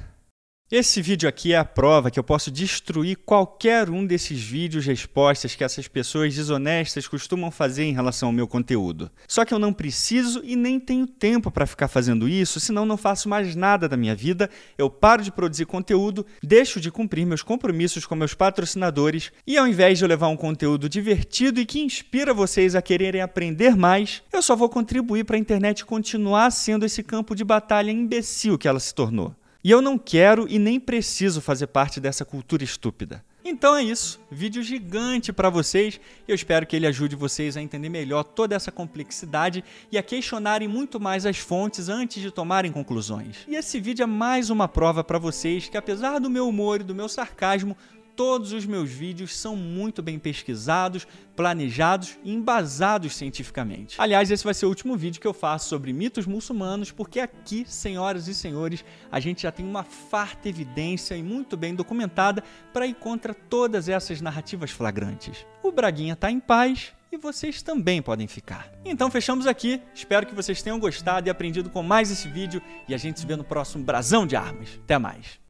Esse vídeo aqui é a prova que eu posso destruir qualquer um desses vídeos respostas que essas pessoas desonestas costumam fazer em relação ao meu conteúdo. Só que eu não preciso e nem tenho tempo para ficar fazendo isso, senão não faço mais nada da minha vida, eu paro de produzir conteúdo, deixo de cumprir meus compromissos com meus patrocinadores e ao invés de eu levar um conteúdo divertido e que inspira vocês a quererem aprender mais, eu só vou contribuir para a internet continuar sendo esse campo de batalha imbecil que ela se tornou. E eu não quero e nem preciso fazer parte dessa cultura estúpida. Então é isso, vídeo gigante para vocês. Eu espero que ele ajude vocês a entender melhor toda essa complexidade e a questionarem muito mais as fontes antes de tomarem conclusões. E esse vídeo é mais uma prova para vocês que apesar do meu humor e do meu sarcasmo, todos os meus vídeos são muito bem pesquisados, planejados e embasados cientificamente. Aliás, esse vai ser o último vídeo que eu faço sobre mitos muçulmanos, porque aqui, senhoras e senhores, a gente já tem uma farta evidência e muito bem documentada para ir contra todas essas narrativas flagrantes. O Braguinha está em paz, e vocês também podem ficar. Então fechamos aqui, espero que vocês tenham gostado e aprendido com mais esse vídeo e a gente se vê no próximo Brasão de Armas. Até mais!